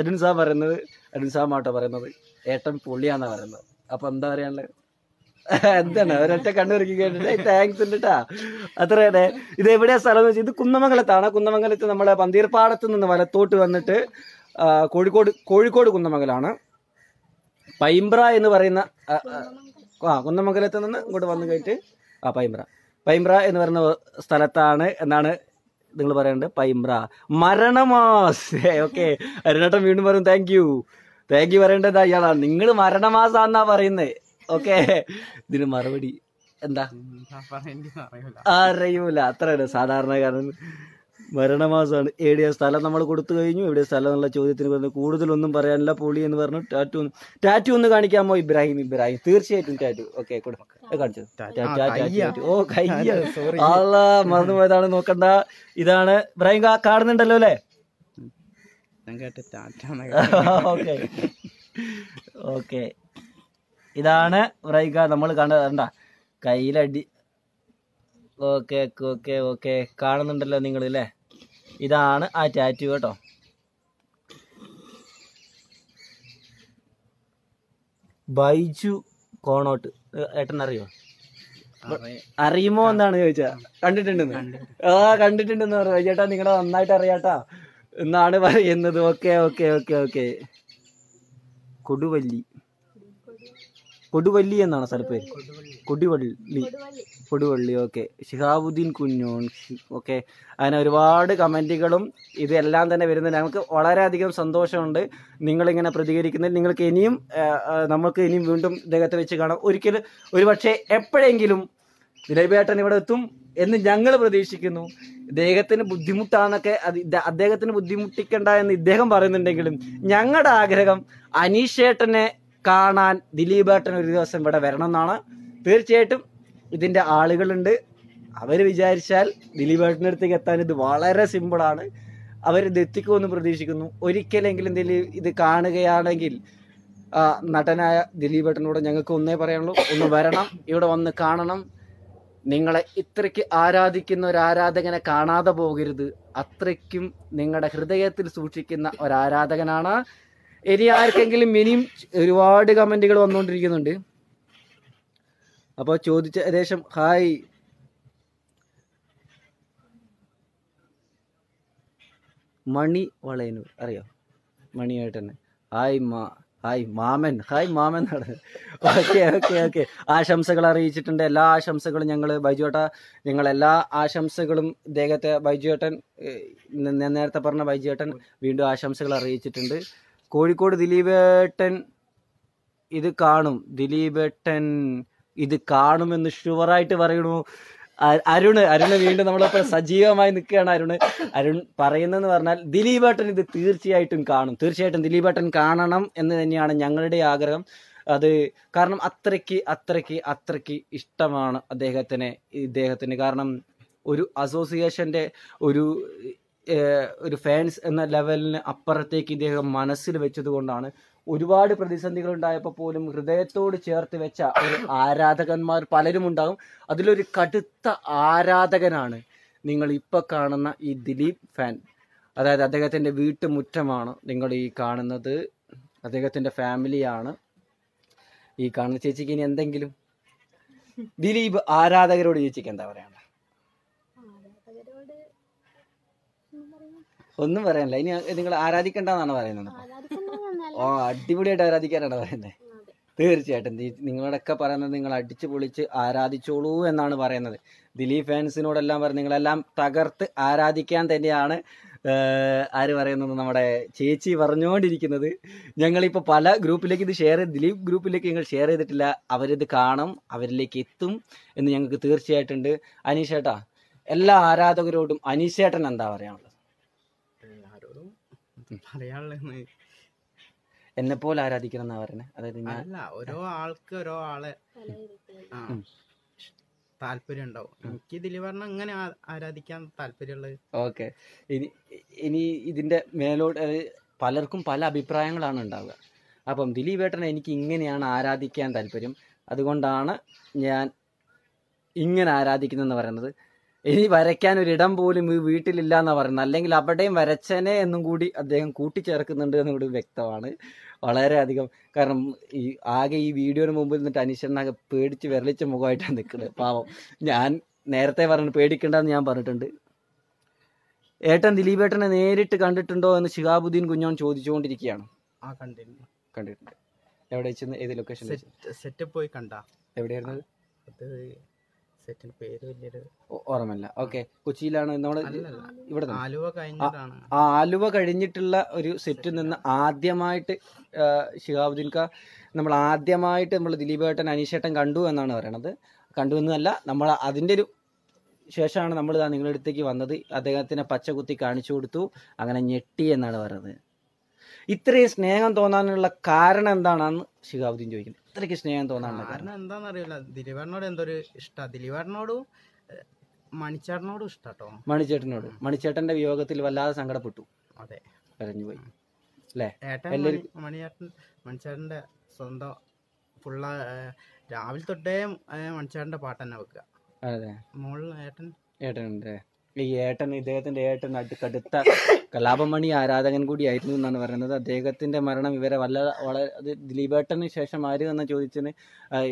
Speaker 2: അരുൺ സാം പറയുന്നത് അരുൺ സാം ആട്ടോ പറയുന്നത് ഏട്ടൻ പൊളിയാന്നാ പറയുന്നത് അപ്പൊ എന്താ പറയാനുള്ളത് എന്താണ് ഒരൊറ്റ കണ്ണുരുക്കി കേട്ടിട്ട് താങ്ക്സ് ഉണ്ട് കേട്ടാ അത്രയാണ് ഇത് എവിടെയാ സ്ഥലം എന്ന് വെച്ചാൽ ഇത് കുന്നമംഗലത്താണ് കുന്നമംഗലത്ത് നമ്മളെ പന്തീർപ്പാടത്ത് നിന്ന് വലത്തോട്ട് വന്നിട്ട് കോഴിക്കോട് കോഴിക്കോട് കുന്നമംഗലാണ് പൈമ്പ്ര എന്ന് പറയുന്ന ആ കുന്നമംഗലത്ത് നിന്ന് ഇങ്ങോട്ട് വന്നു കഴിഞ്ഞിട്ട് ആ പൈമ്പ്ര പൈമ്പ്ര എന്ന് പറയുന്ന സ്ഥലത്താണ് എന്നാണ് നിങ്ങൾ പറയുന്നുണ്ട് പൈമ്ര മരണമാസ് ഓക്കെ അരുണേട്ടൻ വീണ്ടും പറയും താങ്ക് യു താങ്ക് യു പറയേണ്ടത് അയാളാണ് നിങ്ങൾ മരണമാസാന്നാ പറയുന്നത് ഓക്കെ ഇതിന് മറുപടി എന്താ അറിയൂല അത്ര സാധാരണക്കാരൻ മരണമാസമാണ് എവിടെയാ സ്ഥലം നമ്മൾ കൊടുത്തു കഴിഞ്ഞു എവിടെയാ സ്ഥലം എന്നുള്ള ചോദ്യത്തിന് പറഞ്ഞു കൂടുതലൊന്നും പറയാനില്ല പൊളി എന്ന് പറഞ്ഞു ടാറ്റു ഒന്ന് ടാറ്റു ഒന്ന് കാണിക്കാമോ ഇബ്രാഹിം ഇബ്രാഹിം തീർച്ചയായിട്ടും ടാറ്റു ഓക്കെ കാണിച്ചത് ഓ കയ്യ മറന്നു പോയതാണ് നോക്കണ്ട ഇതാണ് ഇബ്രാഹിം കാണുന്നുണ്ടല്ലോ അല്ലേ
Speaker 3: ഓക്കെ
Speaker 2: ഓക്കെ ഇതാണ് ഇബ്രാഹിം നമ്മൾ കണ്ട കയ്യിലടി ഓക്കെ ഓക്കെ ഓക്കെ കാണുന്നുണ്ടല്ലോ നിങ്ങൾ അല്ലേ ഇതാണ് ആ ടാറ്റു കേട്ടോ ബൈജു കോണോട്ട് അറിയോ അറിയുമോ എന്നാണ് ചോദിച്ചാ കണ്ടിട്ടുണ്ടെന്ന് ആ കണ്ടിട്ടുണ്ടെന്ന് പറഞ്ഞു ചേട്ടാ നിങ്ങളെ നന്നായിട്ട് അറിയാട്ടാ എന്നാണ് പറയുന്നത് okay okay okay okay Koduvally Koduvally എന്നാണ് സ്ഥലപ്പേര് പേര് കൊടുവള്ളി കൊടുവള്ളി ഓക്കെ ഷിഹാബുദ്ദീൻ കുഞ്ഞോൺ ഓക്കെ അങ്ങനെ ഒരുപാട് കമൻറ്റുകളും ഇതെല്ലാം തന്നെ വരുന്നുണ്ട് നമുക്ക് വളരെയധികം സന്തോഷമുണ്ട് നിങ്ങളിങ്ങനെ പ്രതികരിക്കുന്നതിൽ നിങ്ങൾക്ക് ഇനിയും നമുക്ക് ഇനിയും വീണ്ടും ഇദ്ദേഹത്തെ വെച്ച് കാണാം ഒരിക്കലും ഒരുപക്ഷെ എപ്പോഴെങ്കിലും ദിലൈബേട്ടൻ ഇവിടെ എത്തും എന്ന് ഞങ്ങൾ പ്രതീക്ഷിക്കുന്നു ഇദ്ദേഹത്തിന് ബുദ്ധിമുട്ടാണെന്നൊക്കെ അദ്ദേഹത്തിന് ബുദ്ധിമുട്ടിക്കണ്ട എന്ന് ഇദ്ദേഹം പറയുന്നുണ്ടെങ്കിലും ഞങ്ങളുടെ ആഗ്രഹം അനീഷേട്ടനെ കാണാൻ ദിലീപേട്ടൻ ഒരു ദിവസം ഇവിടെ വരണം എന്നാണ് തീർച്ചയായിട്ടും ഇതിൻ്റെ ആളുകളുണ്ട് അവർ വിചാരിച്ചാൽ ദിലീപേട്ടൻ്റെ അടുത്തേക്ക് എത്താൻ ഇത് വളരെ സിമ്പിളാണ് അവരിത് എത്തിക്കുമെന്ന് പ്രതീക്ഷിക്കുന്നു ഒരിക്കലെങ്കിലും ദിലീപ് ഇത് കാണുകയാണെങ്കിൽ നടനായ ദിലീപേട്ടനോട് ഞങ്ങൾക്ക് ഒന്നേ പറയാനുള്ളൂ ഒന്ന് വരണം ഇവിടെ വന്ന് കാണണം നിങ്ങളെ ഇത്രയ്ക്ക് ആരാധിക്കുന്ന ഒരു ആരാധകനെ കാണാതെ പോകരുത് അത്രയ്ക്കും നിങ്ങളുടെ ഹൃദയത്തിൽ സൂക്ഷിക്കുന്ന ഒരു ആരാധകനാണ് ഇനി ആർക്കെങ്കിലും ഇനിയും ഒരുപാട് കമന്റുകൾ വന്നുകൊണ്ടിരിക്കുന്നുണ്ട് അപ്പോൾ ചോദിച്ച ഏകദേശം ഹായ് മണി വളയനൂർ അറിയോ മണിയായിട്ട് തന്നെ ഹായ് മാ ഹായ് മാമൻ ഹായ് മാമൻ എന്നാണ് ഓക്കെ ഓക്കെ ഓക്കെ ആശംസകൾ അറിയിച്ചിട്ടുണ്ട് എല്ലാ ആശംസകളും ഞങ്ങൾ ബൈജുട്ട ഞങ്ങൾ എല്ലാ ആശംസകളും ഇദ്ദേഹത്തെ ബൈജുട്ടൻ നേരത്തെ പറഞ്ഞ ബൈജുട്ടൻ വീണ്ടും ആശംസകൾ അറിയിച്ചിട്ടുണ്ട് കോഴിക്കോട് ദിലീപേട്ടൻ ഇത് കാണും ദിലീപേട്ടൻ ഇത് കാണുമെന്ന് ഷുവറായിട്ട് പറയണു അരുണ് അരുണ് വീണ്ടും നമ്മളിപ്പോൾ സജീവമായി നിൽക്കുകയാണ് അരുണ് അരുൺ പറയുന്നതെന്ന് പറഞ്ഞാൽ ദിലീപേട്ടൻ ഇത് തീർച്ചയായിട്ടും കാണും തീർച്ചയായിട്ടും ദിലീപേട്ടൻ കാണണം എന്ന് തന്നെയാണ് ഞങ്ങളുടെ ആഗ്രഹം അത് കാരണം അത്രയ്ക്ക് അത്രയ്ക്ക് അത്രയ്ക്ക് ഇഷ്ടമാണ് അദ്ദേഹത്തിനെ ഇദ്ദേഹത്തിന് കാരണം ഒരു അസോസിയേഷൻ്റെ ഒരു ഒരു ഫാൻസ് എന്ന ലെവലിന് അപ്പുറത്തേക്ക് ഇദ്ദേഹം മനസ്സിൽ വെച്ചതുകൊണ്ടാണ് ഒരുപാട് പ്രതിസന്ധികൾ ഉണ്ടായപ്പോൾ പോലും ഹൃദയത്തോട് ചേർത്ത് വെച്ച ഒരു ആരാധകന്മാർ പലരും ഉണ്ടാകും അതിലൊരു കടുത്ത ആരാധകനാണ് നിങ്ങൾ ഇപ്പോൾ കാണുന്ന ഈ ദിലീപ് ഫാൻ അതായത് അദ്ദേഹത്തിന്റെ വീട്ടുമുറ്റമാണ് നിങ്ങൾ ഈ കാണുന്നത് അദ്ദേഹത്തിന്റെ ഫാമിലിയാണ് ഈ കാണുന്ന ചേച്ചിക്ക് ഇനി എന്തെങ്കിലും ദിലീപ് ആരാധകരോട് ചേച്ചിക്ക് എന്താ പറയുക ഒന്നും പറയാനില്ല ഇനി നിങ്ങൾ ആരാധിക്കണ്ടെന്നാണ് പറയുന്നത് ഓ അടിപൊളിയായിട്ട് ആരാധിക്കാനാണ് പറയുന്നത് തീർച്ചയായിട്ടും നിങ്ങളൊക്കെ പറയുന്നത് നിങ്ങൾ അടിച്ചു പൊളിച്ച് ആരാധിച്ചോളൂ എന്നാണ് പറയുന്നത് ദിലീപ് ഫാൻസിനോടെല്ലാം പറഞ്ഞ് നിങ്ങളെല്ലാം തകർത്ത് ആരാധിക്കാൻ തന്നെയാണ് ആര് പറയുന്നത് നമ്മുടെ ചേച്ചി പറഞ്ഞുകൊണ്ടിരിക്കുന്നത് ഞങ്ങളിപ്പോൾ പല ഗ്രൂപ്പിലേക്ക് ഇത് ഷെയർ ചെയ്ത് ദിലീപ് ഗ്രൂപ്പിലേക്ക് ഞങ്ങൾ ഷെയർ ചെയ്തിട്ടില്ല അവരിത് കാണും അവരിലേക്ക് എത്തും എന്ന് ഞങ്ങൾക്ക് തീർച്ചയായിട്ടുണ്ട് അനീഷേട്ടാ എല്ലാ ആരാധകരോടും അനീഷേട്ടൻ എന്താ പറയുക പറയാനുള്ളതെന്ന് എന്നെ പോലെ ആരാധിക്കണം എന്നാ പറയുന്നത് അതായത് ഞാൻ അല്ല
Speaker 3: ഓരോ ആൾക്ക് ഓരോ ആളെ താല്പര്യം ഉണ്ടാവും എനിക്ക് ഇതിൽ പറഞ്ഞ അങ്ങനെ ആരാധിക്കാൻ താല്പര്യമുള്ളത്
Speaker 2: ഓക്കെ ഇനി ഇനി ഇതിന്റെ മേലോട്ട് പലർക്കും പല അഭിപ്രായങ്ങളാണ് ഉണ്ടാവുക അപ്പം ഏട്ടനെ എനിക്ക് ഇങ്ങനെയാണ് ആരാധിക്കാൻ താല്പര്യം അതുകൊണ്ടാണ് ഞാൻ ഇങ്ങനെ ആരാധിക്കുന്നതെന്ന് പറയുന്നത് ഇനി വരയ്ക്കാൻ ഒരു ഇടം പോലും ഈ വീട്ടിലില്ല എന്നാ പറയുന്നത് അല്ലെങ്കിൽ അവിടെയും വരച്ചനെ എന്നും കൂടി അദ്ദേഹം കൂട്ടിച്ചേർക്കുന്നുണ്ട് എന്നും കൂടി വ്യക്തമാണ് വളരെയധികം കാരണം ഈ ആകെ ഈ വീഡിയോന് മുമ്പിൽ നിന്നിട്ട് അനീശ്വരനാകെ പേടിച്ച് വിരളിച്ച മുഖമായിട്ടാണ് നിൽക്കുന്നത് പാവം ഞാൻ നേരത്തെ പറഞ്ഞു പേടിക്കണ്ടെന്ന് ഞാൻ പറഞ്ഞിട്ടുണ്ട് ഏട്ടൻ ദിലീപേട്ടനെ നേരിട്ട് കണ്ടിട്ടുണ്ടോ എന്ന് ശിഹാബുദ്ദീൻ കുഞ്ഞോൻ ചോദിച്ചുകൊണ്ടിരിക്കുകയാണ് ആ കണ്ടിരുന്നു കണ്ടിട്ടുണ്ട് എവിടെ വെച്ചെന്ന് ഏത് ലൊക്കേഷൻ
Speaker 3: സെറ്റപ്പ് പോയി കണ്ട എവിടെയായിരുന്നു സെറ്റിന്റെ പേര് വലിയൊരു
Speaker 2: ഓർമ്മയില്ല ഓക്കെ കൊച്ചിയിലാണ് നമ്മൾ ഇവിടെ ആലുവ കഴിഞ്ഞതാണ് ആലുവ കഴിഞ്ഞിട്ടുള്ള ഒരു സെറ്റിൽ നിന്ന് ആദ്യമായിട്ട് ഷിഹാബുദ്ദീൻ ക നമ്മൾ ആദ്യമായിട്ട് നമ്മൾ ദിലീപേട്ടൻ അനീഷേട്ടൻ കണ്ടു എന്നാണ് പറയണത് കണ്ടു എന്നല്ല നമ്മൾ അതിൻ്റെ ഒരു ശേഷമാണ് നമ്മൾ ഇതാ നിങ്ങളുടെ അടുത്തേക്ക് വന്നത് അദ്ദേഹത്തിനെ പച്ച കുത്തി കാണിച്ചു കൊടുത്തു അങ്ങനെ ഞെട്ടി എന്നാണ് പറയുന്നത് ഇത്രയും സ്നേഹം തോന്നാനുള്ള കാരണം എന്താണെന്ന് ഷിഹാബുദ്ദീൻ ചോദിക്കുന്നത് അത്രയ്ക്ക് സ്നേഹം തോന്നാറുണ്ട് കാരണം
Speaker 3: എന്താണെന്നറിയില്ല ദിലീപേട്ടനോട് എന്തൊരു ഇഷ്ട ദിലീപേട്ടനോടും മണിച്ചേട്ടനോടും ഇഷ്ടാട്ടോ
Speaker 2: മണിച്ചേട്ടനോട് മണിച്ചേട്ടന്റെ വിയോഗത്തിൽ വല്ലാതെ സങ്കടപ്പെട്ടു അതെ കരഞ്ഞുപോയി അല്ലേ
Speaker 3: മണിയേട്ടൻ മണിച്ചേട്ടന്റെ സ്വന്തം ഫുള്ള രാവിലെ തൊട്ടേ മണിച്ചേട്ടന്റെ പാട്ട് തന്നെ വെക്കുക അതെ മോളിൽ ഏട്ടൻ
Speaker 2: ഏട്ടനുണ്ട് ഈ ഏട്ടൻ ഇദ്ദേഹത്തിന്റെ ഏട്ടൻ കടുത്ത കലാപമണി ആരാധകൻ കൂടിയായിരുന്നു എന്നാണ് പറയുന്നത് അദ്ദേഹത്തിന്റെ മരണം ഇവരെ വല്ല വളരെ ദിലീപേട്ടന് ശേഷം ആര് എന്ന ചോദിച്ചതിന്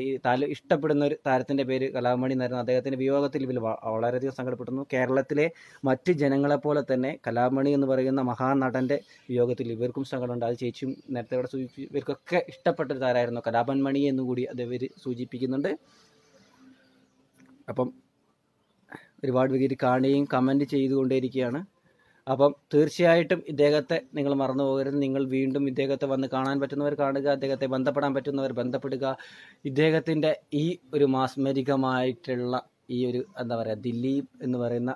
Speaker 2: ഈ താല് ഇഷ്ടപ്പെടുന്ന ഒരു താരത്തിന്റെ പേര് കലാപമണി എന്നായിരുന്നു അദ്ദേഹത്തിന്റെ വിയോഗത്തിൽ ഇവർ വളരെയധികം സങ്കടപ്പെടുന്നു കേരളത്തിലെ മറ്റ് ജനങ്ങളെപ്പോലെ തന്നെ കലാപമണി എന്ന് പറയുന്ന മഹാനടന്റെ വിയോഗത്തിൽ ഇവർക്കും സങ്കടമുണ്ട് അത് ചേച്ചിയും നേരത്തെ ഇവിടെ സൂചിപ്പിച്ചു ഇവർക്കൊക്കെ ഇഷ്ടപ്പെട്ട ഒരു താരമായിരുന്നു കലാപൻ മണി എന്നുകൂടി അത് ഇവർ സൂചിപ്പിക്കുന്നുണ്ട് അപ്പം ഒരുപാട് പേര് കാണുകയും കമൻറ്റ് ചെയ്തുകൊണ്ടേയിരിക്കുകയാണ് അപ്പം തീർച്ചയായിട്ടും ഇദ്ദേഹത്തെ നിങ്ങൾ മറന്നു പോകരുത് നിങ്ങൾ വീണ്ടും ഇദ്ദേഹത്തെ വന്ന് കാണാൻ പറ്റുന്നവർ കാണുക അദ്ദേഹത്തെ ബന്ധപ്പെടാൻ പറ്റുന്നവർ ബന്ധപ്പെടുക ഇദ്ദേഹത്തിൻ്റെ ഈ ഒരു മാസ്മരികമായിട്ടുള്ള ഈ ഒരു എന്താ പറയുക ദിലീപ് എന്ന് പറയുന്ന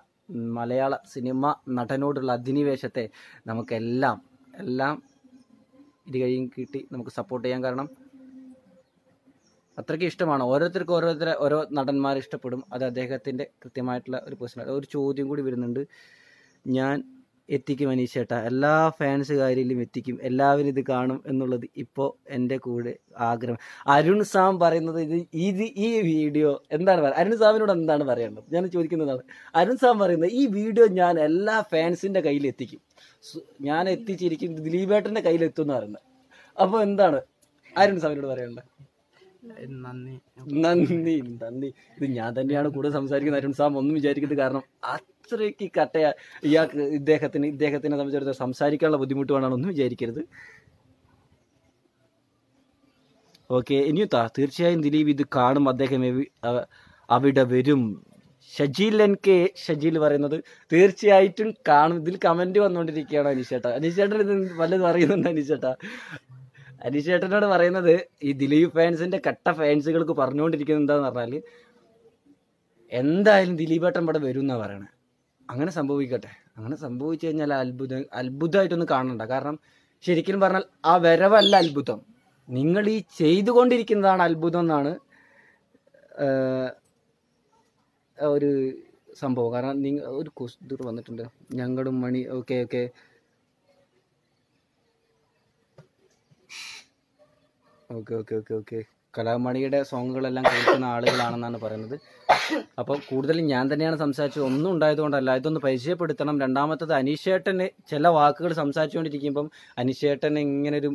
Speaker 2: മലയാള സിനിമ നടനോടുള്ള അധിനിവേശത്തെ നമുക്കെല്ലാം എല്ലാം ഇത് കഴിയും കിട്ടി നമുക്ക് സപ്പോർട്ട് ചെയ്യാൻ കാരണം അത്രയ്ക്ക് ഇഷ്ടമാണ് ഓരോരുത്തർക്ക് ഓരോരുത്തരെ ഓരോ നടന്മാർ ഇഷ്ടപ്പെടും അത് അദ്ദേഹത്തിൻ്റെ കൃത്യമായിട്ടുള്ള ഒരു പേഴ്സണൽ ഒരു ചോദ്യം കൂടി വരുന്നുണ്ട് ഞാൻ എത്തിക്കും ചേട്ടാ എല്ലാ ഫാൻസുകാരിലും എത്തിക്കും എല്ലാവരും ഇത് കാണും എന്നുള്ളത് ഇപ്പോൾ എൻ്റെ കൂടെ ആഗ്രഹം അരുൺ സാം പറയുന്നത് ഇത് ഇത് ഈ വീഡിയോ എന്താണ് പറയുക അരുൺ സാമിനോട് എന്താണ് പറയേണ്ടത് ഞാൻ ചോദിക്കുന്നതാണ് അരുൺ സാം പറയുന്നത് ഈ വീഡിയോ ഞാൻ എല്ലാ ഫാൻസിൻ്റെ കയ്യിൽ എത്തിക്കും ഞാൻ എത്തിച്ചിരിക്കും ദിലീപേട്ടൻ്റെ കയ്യിൽ എത്തും എന്ന് പറയുന്നത് അപ്പോൾ എന്താണ് അരുൺ സാമിനോട് പറയേണ്ടത് നന്ദി നന്ദി ഇത് ഞാൻ തന്നെയാണ് കൂടുതൽ സംസാരിക്കുന്ന അരുൺ സാം ഒന്നും വിചാരിക്കരുത് കാരണം അത്രയ്ക്ക് കട്ടയ ഇയാൾക്ക് ഇദ്ദേഹത്തിന് ഇദ്ദേഹത്തിനെ സംബന്ധിച്ചിടത്തോളം സംസാരിക്കാനുള്ള ബുദ്ധിമുട്ട് വേണമെന്ന് ഒന്നും വിചാരിക്കരുത് ഓക്കെ ഇനിയും തീർച്ചയായും ദിലീപ് ഇത് കാണും അദ്ദേഹം അവിടെ വരും ഷജീൽ എൻ കെ ഷജീൽ പറയുന്നത് തീർച്ചയായിട്ടും കാണും ഇതിൽ കമന്റ് വന്നുകൊണ്ടിരിക്കുകയാണ് അനീഷേട്ട അനീഷേട്ടൻ ഇത് വല്ലതും അറിയുന്നുണ്ട് അനീഷേട്ട അനീഷേട്ടനോട് പറയുന്നത് ഈ ദിലീപ് ഫാൻസിന്റെ കട്ട ഫാൻസുകൾക്ക് പറഞ്ഞുകൊണ്ടിരിക്കുന്നത് എന്താന്ന് പറഞ്ഞാല് എന്തായാലും ഏട്ടൻ ഇവിടെ വരും എന്നാ പറയണേ അങ്ങനെ സംഭവിക്കട്ടെ അങ്ങനെ സംഭവിച്ചു കഴിഞ്ഞാൽ അത്ഭുതം അത്ഭുതമായിട്ടൊന്നും കാണണ്ട കാരണം ശരിക്കും പറഞ്ഞാൽ ആ വരവല്ല അത്ഭുതം നിങ്ങൾ ഈ ചെയ്തുകൊണ്ടിരിക്കുന്നതാണ് അത്ഭുതം എന്നാണ് ഒരു സംഭവം കാരണം നിങ്ങൾ ഒരു കുസ്തൂർ വന്നിട്ടുണ്ട് ഞങ്ങളും മണി okay okay okay okay okay okay കലാമണിയുടെ സോങ്ങുകളെല്ലാം കേൾക്കുന്ന ആളുകളാണെന്നാണ് പറയുന്നത് അപ്പോൾ കൂടുതലും ഞാൻ തന്നെയാണ് സംസാരിച്ചത് ഒന്നും ഉണ്ടായതുകൊണ്ടല്ല ഇതൊന്ന് പരിചയപ്പെടുത്തണം രണ്ടാമത്തത് അനീഷേട്ടന് ചില വാക്കുകൾ സംസാരിച്ചുകൊണ്ടിരിക്കുമ്പം അനീഷേട്ടന് ഇങ്ങനെ ഒരു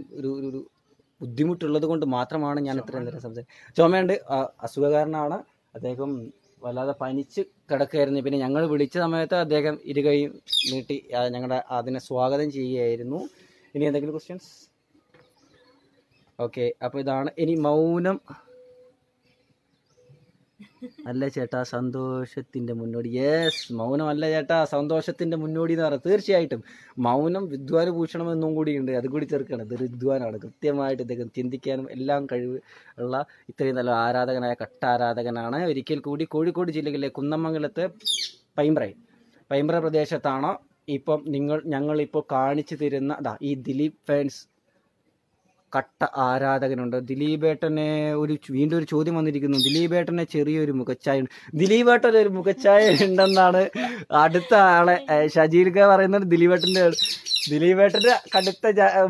Speaker 2: ഒരു ബുദ്ധിമുട്ടുള്ളത് കൊണ്ട് മാത്രമാണ് ഞാൻ ഇത്രയും നേരം സംസാരിച്ചത് ചുമയുണ്ട് അസുഖകാരനാണ് അദ്ദേഹം വല്ലാതെ പനിച്ച് കിടക്കുകയായിരുന്നു പിന്നെ ഞങ്ങൾ വിളിച്ച സമയത്ത് അദ്ദേഹം ഇരുകൈയും നീട്ടി ഞങ്ങളുടെ അതിനെ സ്വാഗതം ചെയ്യുകയായിരുന്നു ഇനി എന്തെങ്കിലും ക്വസ്റ്റ്യൻസ് ഓക്കെ അപ്പോൾ ഇതാണ് ഇനി മൗനം അല്ല ചേട്ടാ സന്തോഷത്തിന്റെ മുന്നോടി യെസ് മൗനം അല്ല ചേട്ടാ സന്തോഷത്തിന്റെ മുന്നോടി എന്ന് പറയാം തീർച്ചയായിട്ടും മൗനം വിദ്വാന ഭൂഷണം എന്നും കൂടിയുണ്ട് അത് കൂടി ചേർക്കണം ഇത് വിദ്വാനാണ് കൃത്യമായിട്ട് ഇദ്ദേഹം ചിന്തിക്കാനും എല്ലാം കഴിവ് ഉള്ള ഇത്രയും നല്ല ആരാധകനായ കട്ടാരാധകനാണ് ഒരിക്കൽ കൂടി കോഴിക്കോട് ജില്ലയിലെ കുന്നമംഗലത്ത് പൈമ്പ്ര പൈമ്പ്ര പ്രദേശത്താണ് ഇപ്പം നിങ്ങൾ ഞങ്ങളിപ്പോൾ കാണിച്ചു തരുന്ന അതാ ഈ ദിലീപ് ഫാൻസ് കട്ട ആരാധകനുണ്ട് ദിലീപേട്ടനെ ഒരു വീണ്ടും ഒരു ചോദ്യം വന്നിരിക്കുന്നു ദിലീപേട്ടനെ ചെറിയൊരു മുഖച്ചായ ഉണ്ട് ദിലീപേട്ടൻ ഒരു മുഖച്ചായ ഉണ്ടെന്നാണ് അടുത്ത ആളെ ഷജീൽക്ക പറയുന്നത് ദിലീപേട്ടൻ്റെ ദിലീപേട്ടൻ്റെ കടുത്ത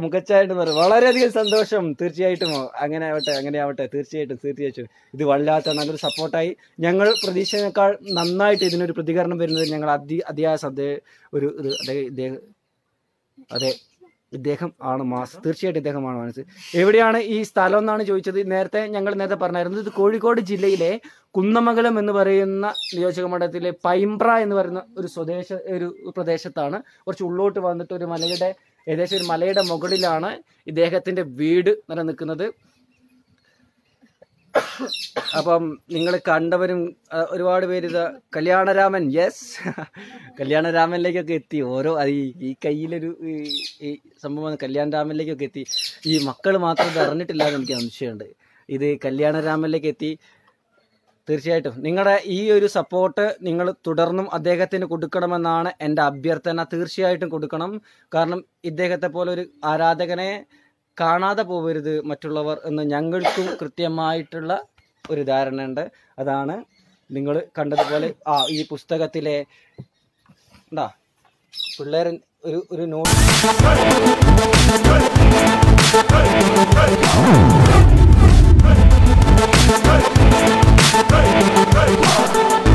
Speaker 2: മുഖച്ചായ ഉണ്ടെന്ന് പറയും വളരെയധികം സന്തോഷം തീർച്ചയായിട്ടും അങ്ങനെ ആവട്ടെ അങ്ങനെ ആവട്ടെ തീർച്ചയായിട്ടും തീർച്ചയായിട്ടും ഇത് വല്ലാത്ത നല്ലൊരു സപ്പോർട്ടായി ഞങ്ങൾ പ്രതീക്ഷയേക്കാൾ നന്നായിട്ട് ഇതിനൊരു പ്രതികരണം വരുന്നത് ഞങ്ങൾ അതി അതിയായ ഒരു അതെ അതെ ഇദ്ദേഹം ആണ് മാസ് തീർച്ചയായിട്ടും ഇദ്ദേഹമാണ് മാനസ് എവിടെയാണ് ഈ സ്ഥലം എന്നാണ് ചോദിച്ചത് നേരത്തെ ഞങ്ങൾ നേരത്തെ പറഞ്ഞായിരുന്നു ഇത് കോഴിക്കോട് ജില്ലയിലെ കുന്നമംഗലം എന്ന് പറയുന്ന നിയോജക മണ്ഡലത്തിലെ പൈമ്പ്ര എന്ന് പറയുന്ന ഒരു സ്വദേശ ഒരു പ്രദേശത്താണ് കുറച്ച് ഉള്ളോട്ട് വന്നിട്ട് ഒരു മലയുടെ ഏകദേശം ഒരു മലയുടെ മുകളിലാണ് ഇദ്ദേഹത്തിന്റെ വീട് നിലനിൽക്കുന്നത് അപ്പം നിങ്ങൾ കണ്ടവരും ഒരുപാട് പേര് ഇത് കല്യാണരാമൻ യെസ് കല്യാണരാമനിലേക്കൊക്കെ എത്തി ഓരോ അത് ഈ കയ്യിലൊരു ഈ സംഭവം കല്യാണരാമനിലേക്കൊക്കെ എത്തി ഈ മക്കൾ മാത്രം ഇത് എന്ന് എനിക്ക് സംശയമുണ്ട് ഇത് കല്യാണരാമനിലേക്ക് എത്തി തീർച്ചയായിട്ടും നിങ്ങളുടെ ഈ ഒരു സപ്പോർട്ട് നിങ്ങൾ തുടർന്നും അദ്ദേഹത്തിന് കൊടുക്കണമെന്നാണ് എൻ്റെ അഭ്യർത്ഥന തീർച്ചയായിട്ടും കൊടുക്കണം കാരണം ഇദ്ദേഹത്തെ പോലെ ഒരു ആരാധകനെ കാണാതെ പോകരുത് മറ്റുള്ളവർ എന്ന് ഞങ്ങൾക്കും കൃത്യമായിട്ടുള്ള ഒരു ധാരണയുണ്ട് അതാണ് നിങ്ങൾ കണ്ടതുപോലെ ആ ഈ പുസ്തകത്തിലെ എന്താ പിള്ളേർ ഒരു ഒരു
Speaker 3: നോട്ട്